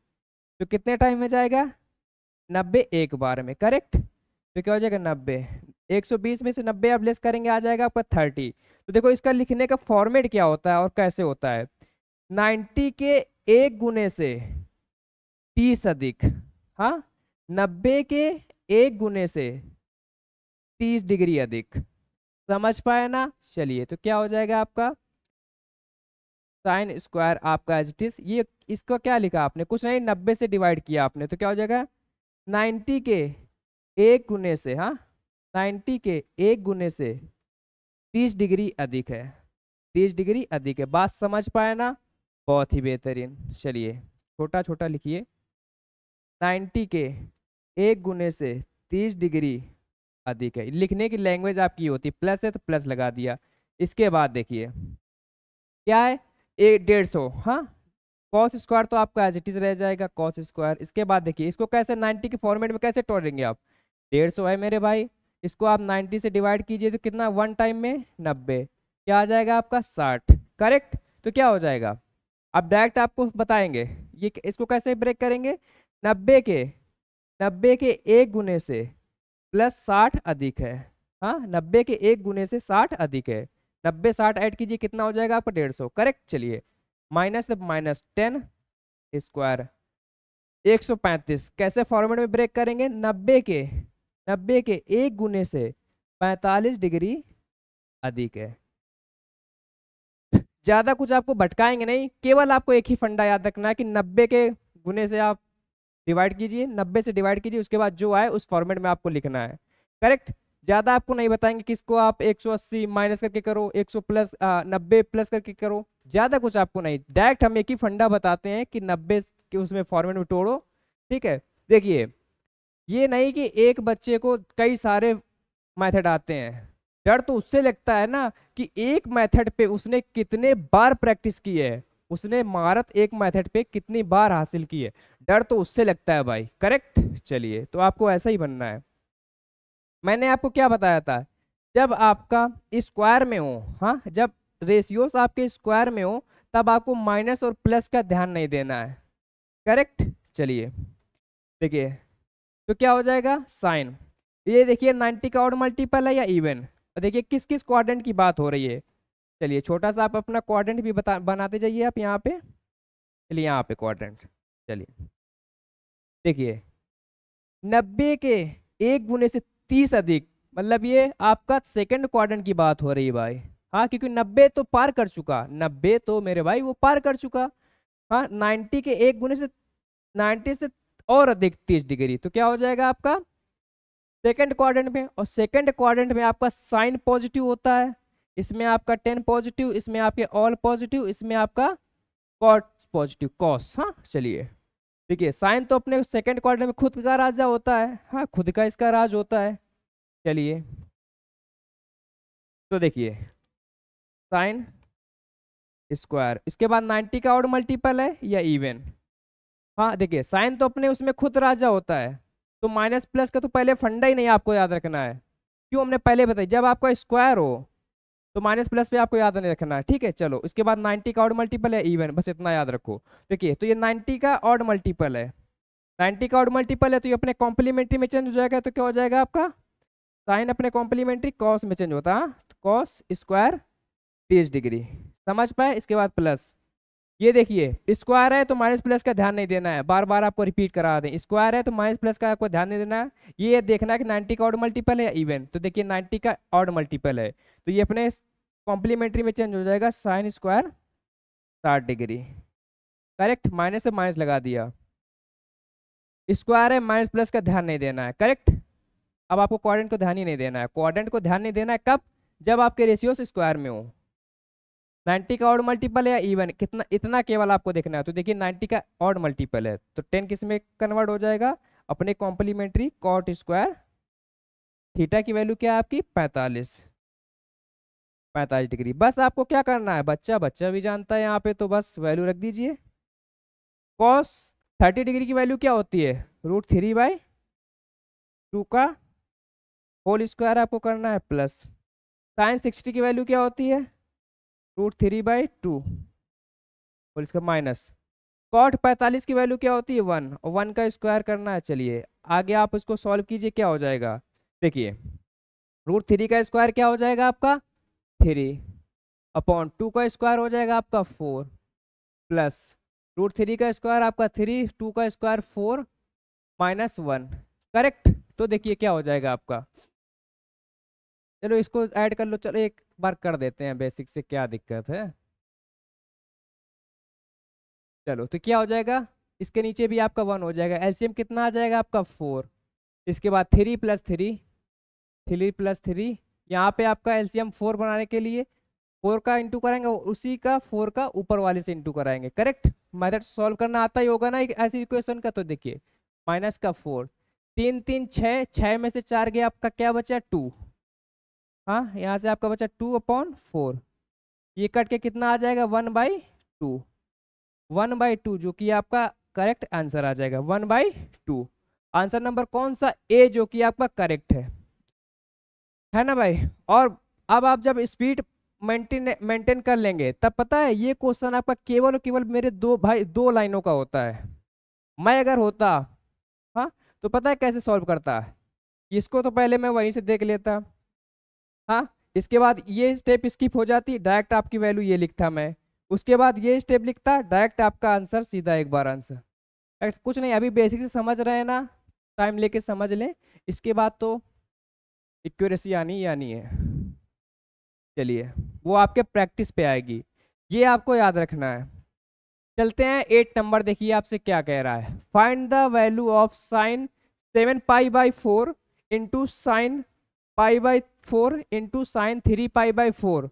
Speaker 1: तो कितने टाइम में जाएगा 90 एक बार में करेक्ट तो क्या हो जाएगा 90 120 में से 90 आप लेस करेंगे आ जाएगा आपका 30 तो देखो इसका लिखने का फॉर्मेट क्या होता है और कैसे होता है 90 के एक गुने से तीस अधिक हाँ नब्बे के एक गुने से तीस डिग्री अधिक समझ पाए ना चलिए तो क्या हो जाएगा आपका साइन स्क्वायर आपका एज इट इज ये इसको क्या लिखा आपने कुछ नहीं नब्बे से डिवाइड किया आपने तो क्या हो जाएगा नाइन्टी के एक गुने से हाँ नाइन्टी के एक गुने से तीस डिग्री अधिक है तीस डिग्री अधिक है बात समझ पाए ना बहुत ही बेहतरीन चलिए छोटा छोटा लिखिए नाइन्टी के एक गुने से तीस डिग्री अधिक है लिखने की लैंग्वेज आपकी होती प्लस है तो प्लस लगा दिया इसके बाद देखिए क्या है एक डेढ़ सौ हाँ कॉस स्क्वायर तो आपका एज इट इज रह जाएगा कॉस स्क्वायर इसके बाद देखिए इसको कैसे 90 के फॉर्मेट में कैसे तोड़ेंगे आप डेढ़ सौ है मेरे भाई इसको आप 90 से डिवाइड कीजिए तो कितना वन टाइम में नब्बे क्या आ जाएगा आपका 60 करेक्ट तो क्या हो जाएगा अब डायरेक्ट आपको बताएंगे ये इसको कैसे ब्रेक करेंगे नब्बे के नब्बे के एक गुने से प्लस साठ अधिक है हाँ नब्बे के एक गुने से साठ अधिक है नब्बे साठ ऐड कीजिए कितना हो जाएगा आपका डेढ़ सौ करेक्ट चलिए माइनस माइनस टेन स्क्वायर एक सौ पैंतीस कैसे फॉर्मेट में ब्रेक करेंगे नब्बे के नब्बे के एक गुने से पैंतालीस डिग्री अधिक है ज़्यादा कुछ आपको भटकाएंगे नहीं केवल आपको एक ही फंडा याद रखना है कि नब्बे के गुने से आप डिवाइड कीजिए नब्बे से डिवाइड कीजिए उसके बाद जो आए उस फॉर्मेट में आपको लिखना है करेक्ट ज़्यादा आपको नहीं बताएंगे किसको आप 180 माइनस करके करो 100 प्लस नब्बे प्लस करके करो ज़्यादा कुछ आपको नहीं डायरेक्ट हम एक ही फंडा बताते हैं कि नब्बे के उसमें फॉर्मेट में तोड़ो ठीक है देखिए ये नहीं कि एक बच्चे को कई सारे मैथड आते हैं डर तो उससे लगता है ना कि एक मेथड पे उसने कितने बार प्रैक्टिस की है उसने महारत एक मैथड पे कितनी बार हासिल की है डर तो उससे लगता है भाई करेक्ट चलिए तो आपको ऐसा ही बनना है मैंने आपको क्या बताया था जब आपका स्क्वायर में हो हाँ जब रेशियोस आपके स्क्वायर में हो तब आपको माइनस और प्लस का ध्यान नहीं देना है करेक्ट चलिए देखिए तो क्या हो जाएगा साइन ये देखिए 90 का और मल्टीपल है या इवन तो देखिए किस किस क्वाड्रेंट की बात हो रही है चलिए छोटा सा आप अपना क्वाड्रेंट भी बता बनाते जाइए आप यहाँ पे चलिए यहाँ पे क्वाड्रेंट चलिए देखिए नब्बे के एक गुने से तीस अधिक मतलब ये आपका सेकंड क्वाड्रेंट की बात हो रही है भाई हाँ क्योंकि नब्बे तो पार कर चुका नब्बे तो मेरे भाई वो पार कर चुका हाँ नाइन्टी के एक गुने से नाइन्टी से और अधिक तीस डिग्री तो क्या हो जाएगा आपका सेकंड क्वाड्रेंट में और सेकंड क्वाड्रेंट में आपका साइन पॉजिटिव होता है इसमें आपका टेन पॉजिटिव इसमें आपके ऑल पॉजिटिव इसमें आपका कॉट पॉजिटिव कॉस हाँ चलिए देखिए साइन तो अपने सेकंड क्वार्टर में खुद का राजा होता है हाँ खुद का इसका राज होता है चलिए तो देखिए साइन स्क्वायर इसके बाद 90 का और मल्टीपल है या इवन हाँ देखिए साइन तो अपने उसमें खुद राजा होता है तो माइनस प्लस का तो पहले फंडा ही नहीं आपको याद रखना है क्यों हमने पहले बताया जब आपका स्क्वायर हो तो माइनस प्लस पे आपको याद नहीं रखना है ठीक है चलो इसके बाद 90 का ऑड मल्टीपल है इवन बस इतना याद रखो देखिए तो ये 90 का ऑड मल्टीपल है 90 का ऑड मल्टीपल है तो ये अपने कॉम्प्लीमेंट्री में चेंज हो जाएगा तो क्या हो जाएगा आपका साइन अपने कॉम्प्लीमेंट्री कॉस में चेंज होता है कॉस स्क्वायर तीस डिग्री समझ पाए इसके बाद प्लस ये देखिए स्क्वायर है तो माइनस प्लस का ध्यान नहीं देना है बार बार आपको रिपीट करा दें स्क्वायर है तो माइनस प्लस का आपको ध्यान नहीं देना है ये देखना है कि 90 का ऑड मल्टीपल है इवन तो देखिए 90 का ऑड मल्टीपल है तो ये अपने कॉम्प्लीमेंट्री में चेंज हो जाएगा साइन स्क्वायर साठ डिग्री करेक्ट माइनस से माइनस लगा दिया स्क्वायर है माइनस प्लस का ध्यान नहीं देना है करेक्ट अब आपको क्वारेंट को ध्यान ही नहीं देना है क्वाड्रेंट को ध्यान नहीं देना है कब जब आपके रेशियोस स्क्वायर में हो नाइन्टी का और मल्टीपल है इवन कितना इतना केवल आपको देखना है तो देखिए नाइन्टी का और मल्टीपल है तो टेन किस में कन्वर्ट हो जाएगा अपने कॉम्प्लीमेंट्री कॉट स्क्वायर थीटा की वैल्यू क्या है आपकी पैंतालीस पैंतालीस डिग्री बस आपको क्या करना है बच्चा बच्चा भी जानता है यहाँ पे तो बस वैल्यू रख दीजिए कॉस थर्टी डिग्री की वैल्यू क्या होती है रूट थ्री बाई टू का होल स्क्वायर आपको करना है प्लस साइंस सिक्सटी की वैल्यू क्या होती है रूट थ्री बाई टू और इसका माइनस कॉट पैंतालीस की वैल्यू क्या होती है वन और वन का स्क्वायर करना है चलिए आगे आप इसको सॉल्व कीजिए क्या हो जाएगा देखिए रूट थ्री का स्क्वायर क्या हो जाएगा आपका थ्री अपॉन टू का स्क्वायर हो जाएगा आपका फोर प्लस रूट थ्री का स्क्वायर आपका थ्री टू का square four minus one correct तो देखिए क्या हो जाएगा आपका चलो इसको ऐड कर लो चलो एक बार कर देते हैं बेसिक से क्या दिक्कत है चलो तो क्या हो जाएगा इसके नीचे भी आपका वन हो जाएगा एलसीएम कितना आ जाएगा आपका फोर इसके बाद three plus three three plus three यहाँ पे आपका एलसीएम फोर बनाने के लिए फोर का इंटू कराएंगे उसी का फोर का ऊपर वाले से इंटू कराएंगे करेक्ट मैथड सॉल्व करना आता ही होगा ना एक ऐसी इक्वेशन का तो देखिए माइनस का फोर तीन तीन छः छः में से चार गया आपका क्या बचा टू हाँ यहाँ से आपका बचा टू अपॉन फोर ये कट के कितना आ जाएगा one by two one by two जो कि आपका करेक्ट आंसर आ जाएगा one by two answer number कौन सा ए जो कि आपका करेक्ट है है ना भाई और अब आप जब स्पीड मेंटेन मेंटेन कर लेंगे तब पता है ये क्वेश्चन आपका केवल और केवल मेरे दो भाई दो लाइनों का होता है मैं अगर होता हाँ तो पता है कैसे सॉल्व करता इसको तो पहले मैं वहीं से देख लेता हाँ इसके बाद ये स्टेप स्किप हो जाती डायरेक्ट आपकी वैल्यू ये लिखता मैं उसके बाद ये स्टेप लिखता डायरेक्ट आपका आंसर सीधा एक बार आंसर कुछ नहीं अभी बेसिक से समझ रहे हैं ना टाइम लेके समझ लें इसके बाद तो एक्यूरेसी आनी यानी है चलिए वो आपके प्रैक्टिस पे आएगी ये आपको याद रखना है चलते हैं एट नंबर देखिए आपसे क्या कह रहा है find the value of sine seven pi by four into sine pi by four into sine three pi by four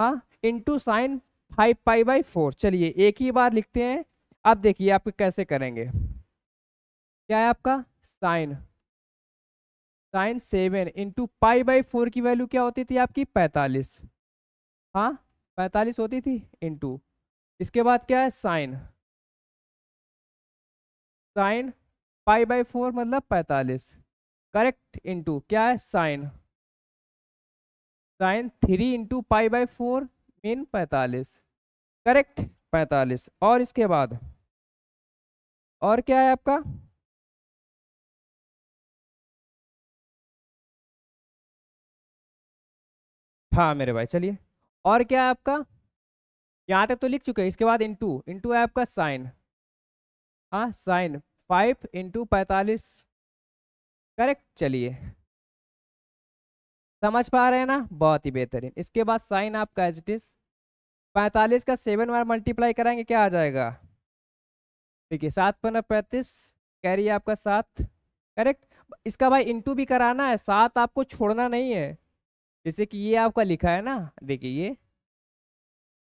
Speaker 1: हाँ into sine five pi by four चलिए एक ही बार लिखते हैं अब देखिए आप कैसे करेंगे क्या है आपका sine sine seven into pi by four की वैल्यू क्या होती थी आपकी पैंतालीस हाँ पैंतालीस होती थी इंटू इसके बाद क्या है sine sine pi by four मतलब पैंतालीस करेक्ट इंटू क्या है sine sine three into pi by four mean पैंतालीस करेक्ट पैंतालीस और इसके बाद और क्या है आपका हाँ मेरे भाई चलिए और क्या है आपका यहाँ तक तो लिख चुके हैं इसके बाद इंटू इंटू है आपका साइन हाँ साइन फाइव इंटू पैंतालीस करेक्ट चलिए समझ पा रहे हैं ना बहुत ही बेहतरीन इसके बाद साइन आपका एज इट इज पैंतालीस का सेवन बार मल्टीप्लाई कराएंगे क्या आ जाएगा देखिए सात पंद्रह पैंतीस कैरी आपका सात करेक्ट इसका भाई इंटू भी कराना है सात आपको छोड़ना नहीं है जैसे कि ये आपका लिखा है ना देखिए ये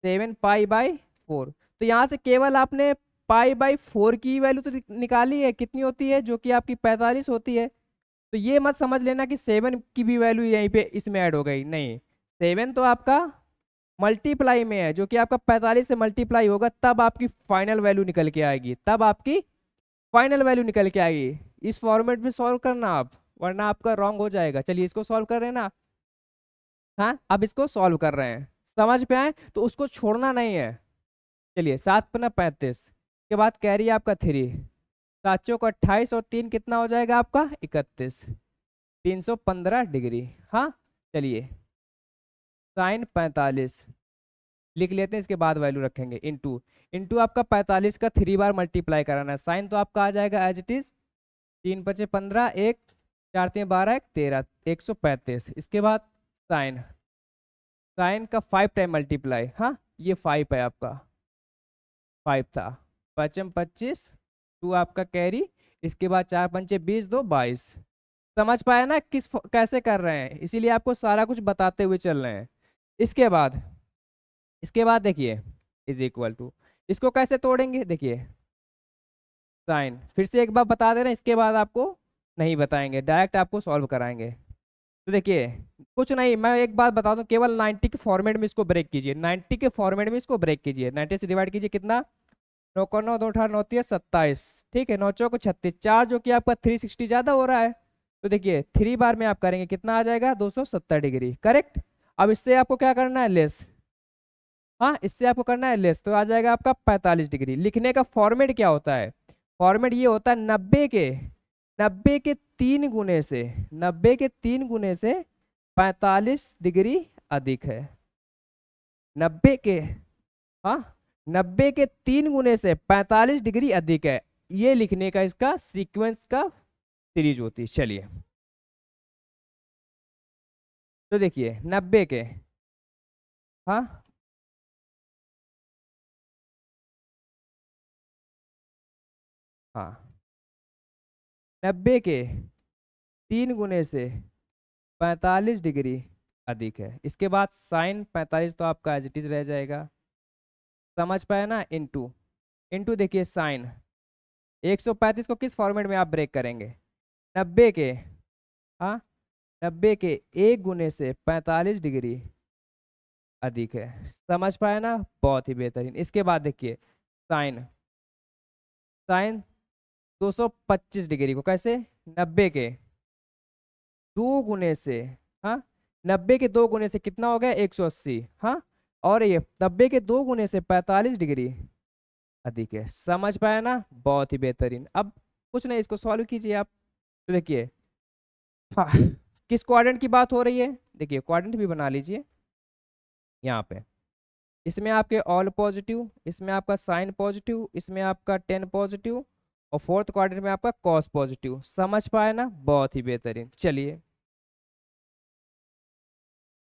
Speaker 1: सेवन पाई बाई फोर तो यहाँ से केवल आपने पाई बाई फोर की वैल्यू तो निकाली है कितनी होती है जो कि आपकी पैंतालीस होती है तो ये मत समझ लेना कि सेवन की भी वैल्यू यहीं पे इसमें ऐड हो गई नहीं सेवन तो आपका मल्टीप्लाई में है जो कि आपका पैंतालीस से मल्टीप्लाई होगा तब आपकी फाइनल वैल्यू निकल के आएगी तब आपकी फाइनल वैल्यू निकल के आएगी इस फॉर्मेट में सॉल्व करना आप वरना आपका रॉन्ग हो जाएगा चलिए इसको सॉल्व कर रहे हैं ना हाँ अब इसको सॉल्व कर रहे हैं समझ पे आए तो उसको छोड़ना नहीं है चलिए सात पन्ना पैंतीस के बाद कैरी आपका थ्री सातों को अट्ठाईस और तीन कितना हो जाएगा आपका इकतीस तीन सौ पंद्रह डिग्री हाँ चलिए साइन पैंतालीस लिख लेते हैं इसके बाद वैल्यू रखेंगे इनटू इनटू आपका पैंतालीस का थ्री बार मल्टीप्लाई कराना है साइन तो आपका आ जाएगा एज इट इज तीन पचे पंद्रह एक चार तीन बारह एक तेरह एक सौ पैंतीस इसके बाद साइन साइन का फाइव टाइम मल्टीप्लाई हाँ ये फाइव है आपका फाइव था पचम पच्चीस टू आपका कैरी इसके बाद चार पंचे बीस दो बाईस समझ पाए ना किस कैसे कर रहे हैं इसीलिए आपको सारा कुछ बताते हुए चल रहे हैं इसके बाद इसके बाद देखिए इज इक्वल टू इसको कैसे तोड़ेंगे देखिए साइन फिर से एक बार बता दे रहे हैं इसके बाद आपको नहीं बताएंगे डायरेक्ट आपको सॉल्व कराएंगे तो देखिए कुछ नहीं मैं एक बात बता दूं केवल 90 के फॉर्मेट में इसको ब्रेक कीजिए 90 के फॉर्मेट में इसको ब्रेक कीजिए 90 से डिवाइड कीजिए कितना नौ को नौ दो अठारह नौ तीस सत्ताईस ठीक है नौ चौक छत्तीस चार जो कि आपका थ्री सिक्सटी ज़्यादा हो रहा है तो देखिए थ्री बार में आप करेंगे कितना आ जाएगा दो सौ सत्तर डिग्री करेक्ट अब इससे आपको क्या करना है लेस हाँ इससे आपको करना है लेस तो आ जाएगा आपका पैंतालीस डिग्री लिखने का फॉर्मेट क्या होता है फॉर्मेट ये होता है नब्बे के नब्बे के तीन गुने से नब्बे के तीन गुने से पैंतालीस डिग्री अधिक है नब्बे के हाँ नब्बे के तीन गुने से पैंतालीस डिग्री अधिक है ये लिखने का इसका सीक्वेंस का सीरीज होती है चलिए
Speaker 2: तो देखिए नब्बे के हाँ
Speaker 1: हाँ नब्बे के तीन गुने से पैंतालीस डिग्री अधिक है इसके बाद साइन पैंतालीस तो आपका एजिटिज रह जाएगा समझ पाए ना इनटू इनटू देखिए साइन 135 को किस फॉर्मेट में आप ब्रेक करेंगे नब्बे के हाँ नब्बे के एक गुने से 45 डिग्री अधिक है समझ पाए ना बहुत ही बेहतरीन इसके बाद देखिए साइन साइन 225 डिग्री को कैसे नब्बे के दो गुने से हाँ नब्बे के दो गुने से कितना हो गया 180 हाँ और ये नब्बे के दो गुने से पैंतालीस डिग्री अधिक है समझ पाए ना बहुत ही बेहतरीन अब कुछ नहीं इसको सॉल्व कीजिए आप तो देखिए हाँ किस क्वाड्रेंट की बात हो रही है देखिए क्वाड्रेंट भी बना लीजिए यहाँ पे इसमें आपके ऑल पॉजिटिव इसमें आपका साइन पॉजिटिव इसमें आपका टेन पॉजिटिव और फोर्थ क्वाड्रेंट में आपका कॉस पॉजिटिव समझ पाए ना बहुत ही बेहतरीन चलिए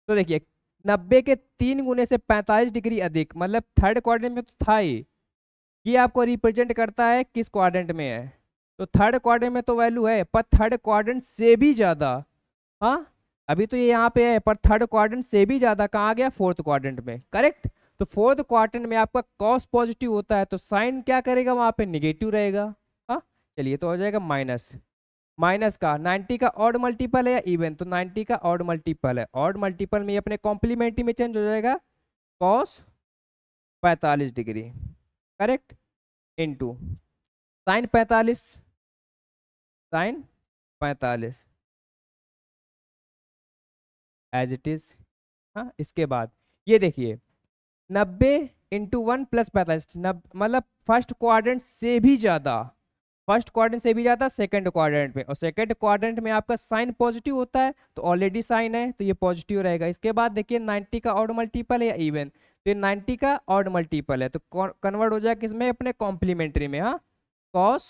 Speaker 1: तो देखिए नब्बे के तीन गुने से पैंतालीस डिग्री अधिक मतलब थर्ड क्वाड्रेंट में तो था ही ये आपको रिप्रेजेंट करता है किस क्वाड्रेंट में है तो थर्ड क्वाड्रेंट में तो वैल्यू है पर थर्ड क्वाड्रेंट से भी ज़्यादा हाँ अभी तो ये यहाँ पे है पर थर्ड क्वाड्रेंट से भी ज़्यादा कहाँ गया फोर्थ क्वाड्रेंट में करेक्ट तो फोर्थ क्वाड्रेंट में आपका कॉस पॉजिटिव होता है तो साइन क्या करेगा वहाँ पर निगेटिव रहेगा हाँ चलिए तो हो जाएगा माइनस माइनस का 90 का ऑड मल्टीपल है या इवन तो 90 का ऑड मल्टीपल है ऑड मल्टीपल में अपने कॉम्प्लीमेंट्री में चेंज हो जाएगा cos 45 degree correct into sine
Speaker 2: 45 sine 45
Speaker 1: as it is हाँ इसके बाद ये देखिए 90 इंटू वन प्लस पैंतालीस मतलब फर्स्ट क्वाड्रेंट से भी ज़्यादा फर्स्ट क्वाड्रेंट से भी जाता है सेकेंड क्वाड्रेंट में और सेकेंड क्वाड्रेंट में आपका साइन पॉजिटिव होता है तो ऑलरेडी साइन है तो ये पॉजिटिव रहेगा इसके बाद देखिए 90 का ऑड मल्टीपल है या इवन तो ये 90 का ऑड मल्टीपल है तो कन्वर्ट हो जाएगा किसमें अपने कॉम्प्लीमेंट्री में हाँ कॉस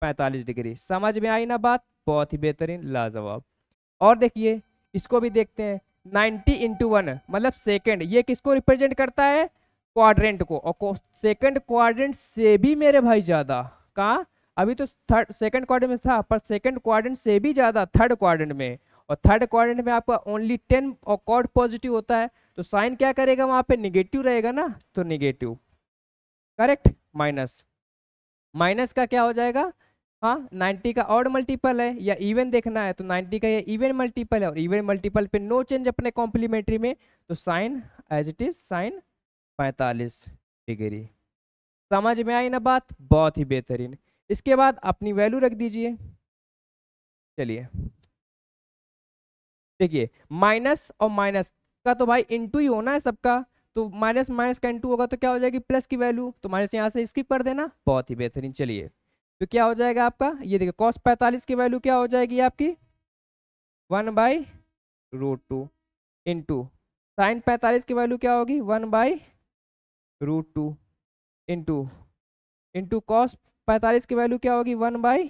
Speaker 1: पैंतालीस डिग्री समझ में आई ना बात बहुत ही बेहतरीन लाजवाब और देखिए इसको भी देखते हैं नाइन्टी इंटू वन मतलब सेकेंड ये किसको रिप्रेजेंट करता है क्वाड्रेंट को और सेकेंड क्वाड्रेंट से भी मेरे भाई ज़्यादा कहाँ अभी तो थर्ड सेकंड क्वाड्रेंट में था पर सेकंड क्वाड्रेंट से भी ज़्यादा थर्ड क्वाड्रेंट में और थर्ड क्वाड्रेंट में आपका ओनली टेन और कॉर्ड पॉजिटिव होता है तो साइन क्या करेगा वहाँ पे निगेटिव रहेगा ना तो निगेटिव करेक्ट माइनस माइनस का क्या हो जाएगा हाँ 90 का ऑड मल्टीपल है या इवन देखना है तो 90 का ये इवन मल्टीपल है और इवन मल्टीपल पे नो चेंज अपने कॉम्प्लीमेंट्री में तो sine as it is sine पैंतालीस डिग्री समझ में आई ना बात बहुत ही बेहतरीन इसके बाद अपनी वैल्यू रख दीजिए चलिए देखिए माइनस और माइनस का तो भाई इंटू ही होना है सबका तो माइनस माइनस का इंटू होगा तो क्या हो जाएगी प्लस की वैल्यू तो माइनस यहाँ से स्किप कर देना बहुत ही बेहतरीन चलिए तो क्या हो जाएगा आपका ये देखिए कॉस पैंतालीस की वैल्यू क्या हो जाएगी आपकी one by root two into sine पैंतालीस की वैल्यू क्या होगी one by root two into into cos पैंतालीस की वैल्यू क्या होगी one by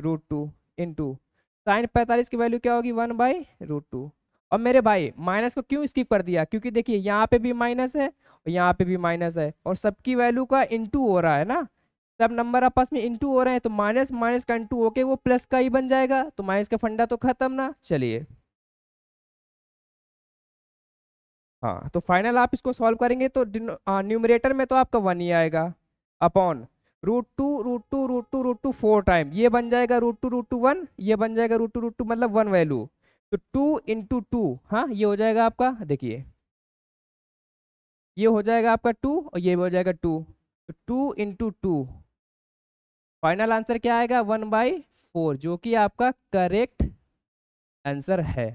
Speaker 1: root two into sine पैंतालीस की वैल्यू क्या होगी वन बाई रूट टू और मेरे भाई माइनस को क्यों स्किप कर दिया क्योंकि देखिए यहाँ पे भी माइनस है और यहाँ पे भी माइनस है और सबकी वैल्यू का इंटू हो रहा है ना सब नंबर आपस में इंटू हो रहे हैं तो माइनस माइनस का इंटू होके वो प्लस का ही बन जाएगा तो माइनस का फंडा तो खत्म ना चलिए हाँ तो फाइनल आप इसको सॉल्व करेंगे तो न्यूमरेटर में तो आपका वन ही आएगा upon root two root two root two root two four time ये बन जाएगा root two root two one ये बन जाएगा रूट टू रूट टू मतलब वन वैल्यू तो टू इंटू टू हाँ ये हो जाएगा आपका देखिए ये हो जाएगा आपका टू और ये हो जाएगा टू तो two into two final answer क्या आएगा वन बाई फोर जो कि आपका करेक्ट आंसर है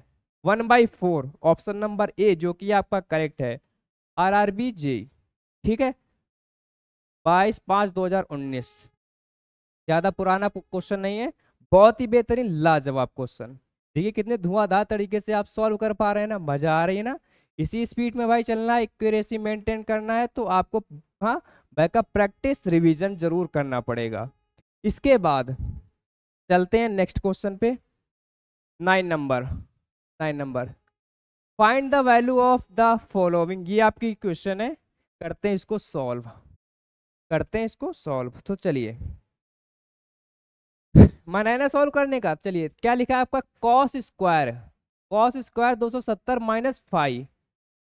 Speaker 1: one by four option number A जो कि आपका करेक्ट है आर आर बी जे ठीक है बाईस पाँच दो हजार उन्नीस ज़्यादा पुराना क्वेश्चन नहीं है बहुत ही बेहतरीन लाजवाब क्वेश्चन देखिए कितने धुआंधार तरीके से आप सॉल्व कर पा रहे हैं ना मजा आ रही है ना इसी स्पीड में भाई चलना है एक्यूरेसी मेंटेन करना है तो आपको हाँ बैकअप प्रैक्टिस रिवीजन जरूर करना पड़ेगा इसके बाद चलते हैं नेक्स्ट क्वेश्चन पे nine number nine number find the value of the following ये आपकी क्वेश्चन है करते हैं इसको सॉल्व करते हैं इसको सॉल्व तो चलिए मना है ना सॉल्व करने का चलिए क्या लिखा है आपका कॉस स्क्वायर कॉस स्क्वायर दो सौ सत्तर माइनस फाइव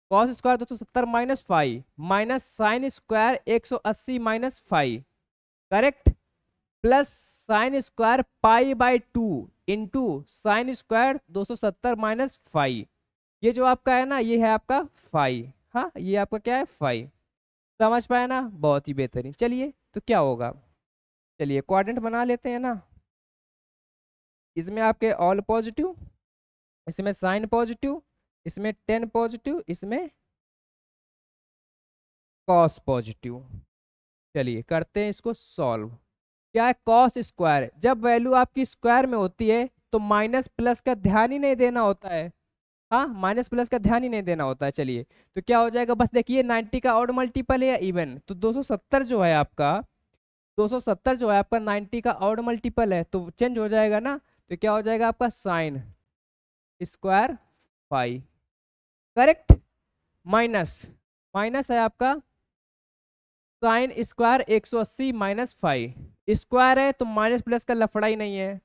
Speaker 1: कॉस स्क्वायर दो सौ सत्तर minus five minus sine square एक सौ अस्सी minus five correct plus sine square pi by two into sine square दो सौ सत्तर माइनस फाइव ये जो आपका है ना ये है आपका फाइव हाँ ये आपका क्या है फाइव समझ पाए ना बहुत ही बेहतरीन चलिए तो क्या होगा चलिए क्वाड्रेंट बना लेते हैं ना इसमें आपके ऑल पॉजिटिव इसमें साइन पॉजिटिव इसमें टेन पॉजिटिव इसमें कॉस पॉजिटिव चलिए करते हैं इसको सॉल्व क्या है कॉस स्क्वायर जब वैल्यू आपकी स्क्वायर में होती है तो माइनस प्लस का ध्यान ही नहीं देना होता है हाँ माइनस प्लस का ध्यान ही नहीं देना होता है चलिए तो क्या हो जाएगा बस देखिए 90 का ऑड मल्टीपल है या इवन तो 270 जो है आपका 270 जो है आपका 90 का ऑड मल्टीपल है तो चेंज हो जाएगा ना तो क्या हो जाएगा आपका sine square five correct minus minus है आपका sine square 180 minus five square है तो माइनस प्लस का लफड़ा ही नहीं है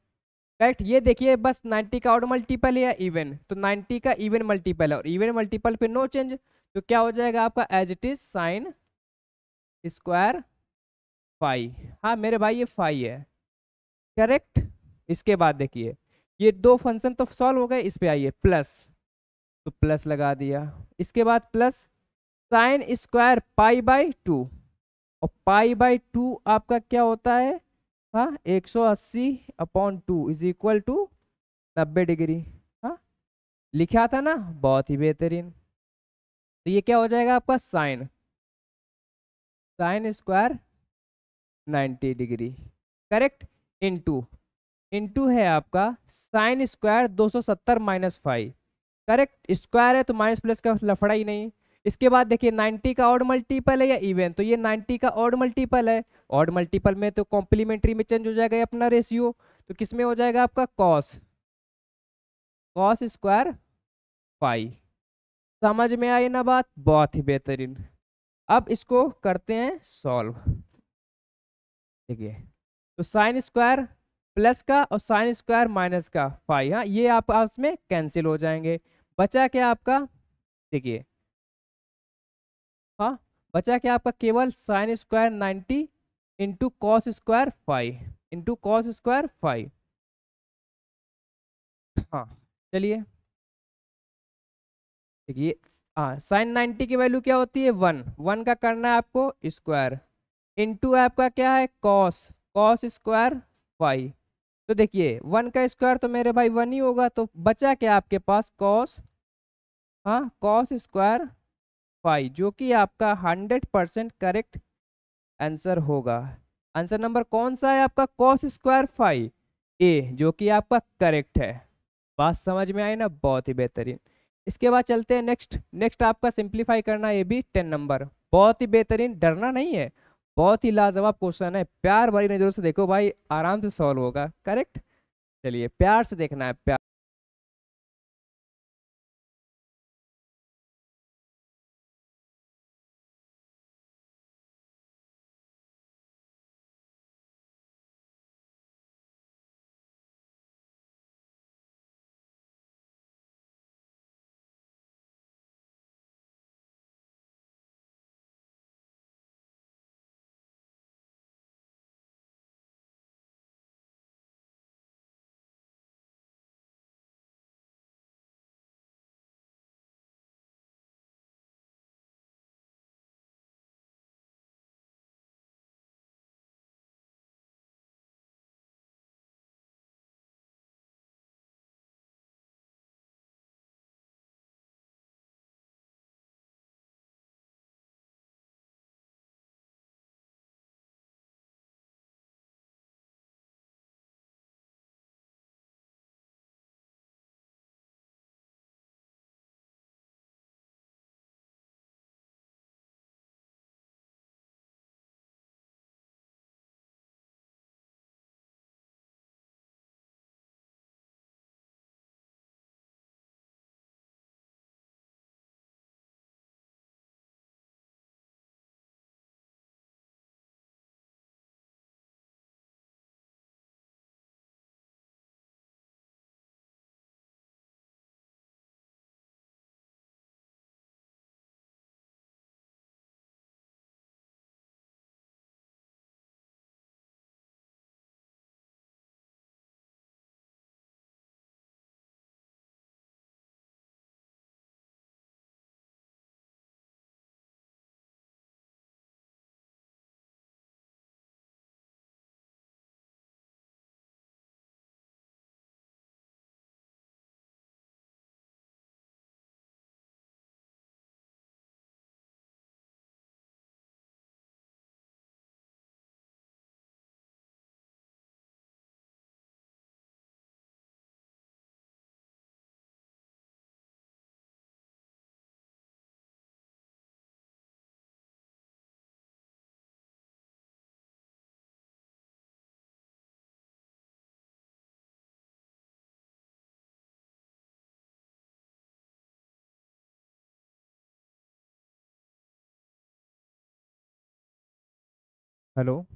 Speaker 1: करेक्ट ये देखिए बस 90 का और मल्टीपल है या इवन तो 90 का इवन मल्टीपल है और इवन मल्टीपल पे नो चेंज तो क्या हो जाएगा आपका as it is sine square five हाँ मेरे भाई ये फाइव है करेक्ट इसके बाद देखिए ये दो फंक्शन तो सॉल्व हो गए इस पर आइए प्लस तो प्लस लगा दिया इसके बाद plus sine square pi by two और पाई बाई टू आपका क्या होता है हाँ एक सौ अस्सी upon two is equal to नब्बे डिग्री हाँ लिखा था ना बहुत ही बेहतरीन तो ये क्या हो जाएगा आपका sine sine square ninety degree correct into into है आपका साइन स्क्वायर दो सौ सत्तर माइनस फाइव करेक्ट स्क्वायर है तो माइनस प्लस का लफड़ा ही नहीं इसके बाद देखिए 90 का ऑड मल्टीपल है या इवन तो ये 90 का ऑड मल्टीपल है ऑड मल्टीपल में तो कॉम्प्लीमेंट्री में चेंज हो जाएगा अपना रेशियो तो किस में हो जाएगा आपका कॉस कॉस स्क्वायर फाइव समझ में आई ना बात बहुत ही बेहतरीन अब इसको करते हैं सॉल्व देखिए तो साइन स्क्वायर प्लस का और साइन स्क्वायर माइनस का फाइव हाँ ये आप आपस में कैंसिल हो जाएंगे बचा क्या आपका देखिए बचा क्या आपका केवल sine square ninety into cos square five into cos square five हाँ चलिए देखिए हाँ साइन नाइन्टी की वैल्यू क्या होती है वन वन का करना है आपको स्क्वायर इंटू आपका क्या है कॉस कॉस स्क्वायर फाइव तो देखिए वन का स्क्वायर तो मेरे भाई वन ही होगा तो बचा क्या आपके पास कॉस हाँ कॉस स्क्वायर फाइव जो कि आपका हंड्रेड परसेंट करेक्ट आंसर होगा आंसर नंबर कौन सा है आपका कॉस स्क्वायर फाइव ए जो कि आपका करेक्ट है बात समझ में आई ना बहुत ही बेहतरीन इसके बाद चलते हैं नेक्स्ट नेक्स्ट आपका सिंप्लीफाई करना ये भी टेन नंबर बहुत ही बेहतरीन डरना नहीं है बहुत ही लाजवाब क्वेश्चन है प्यार भरी नज़रों से देखो भाई आराम से सॉल्व होगा करेक्ट चलिए प्यार से देखना है प्यार
Speaker 2: Hello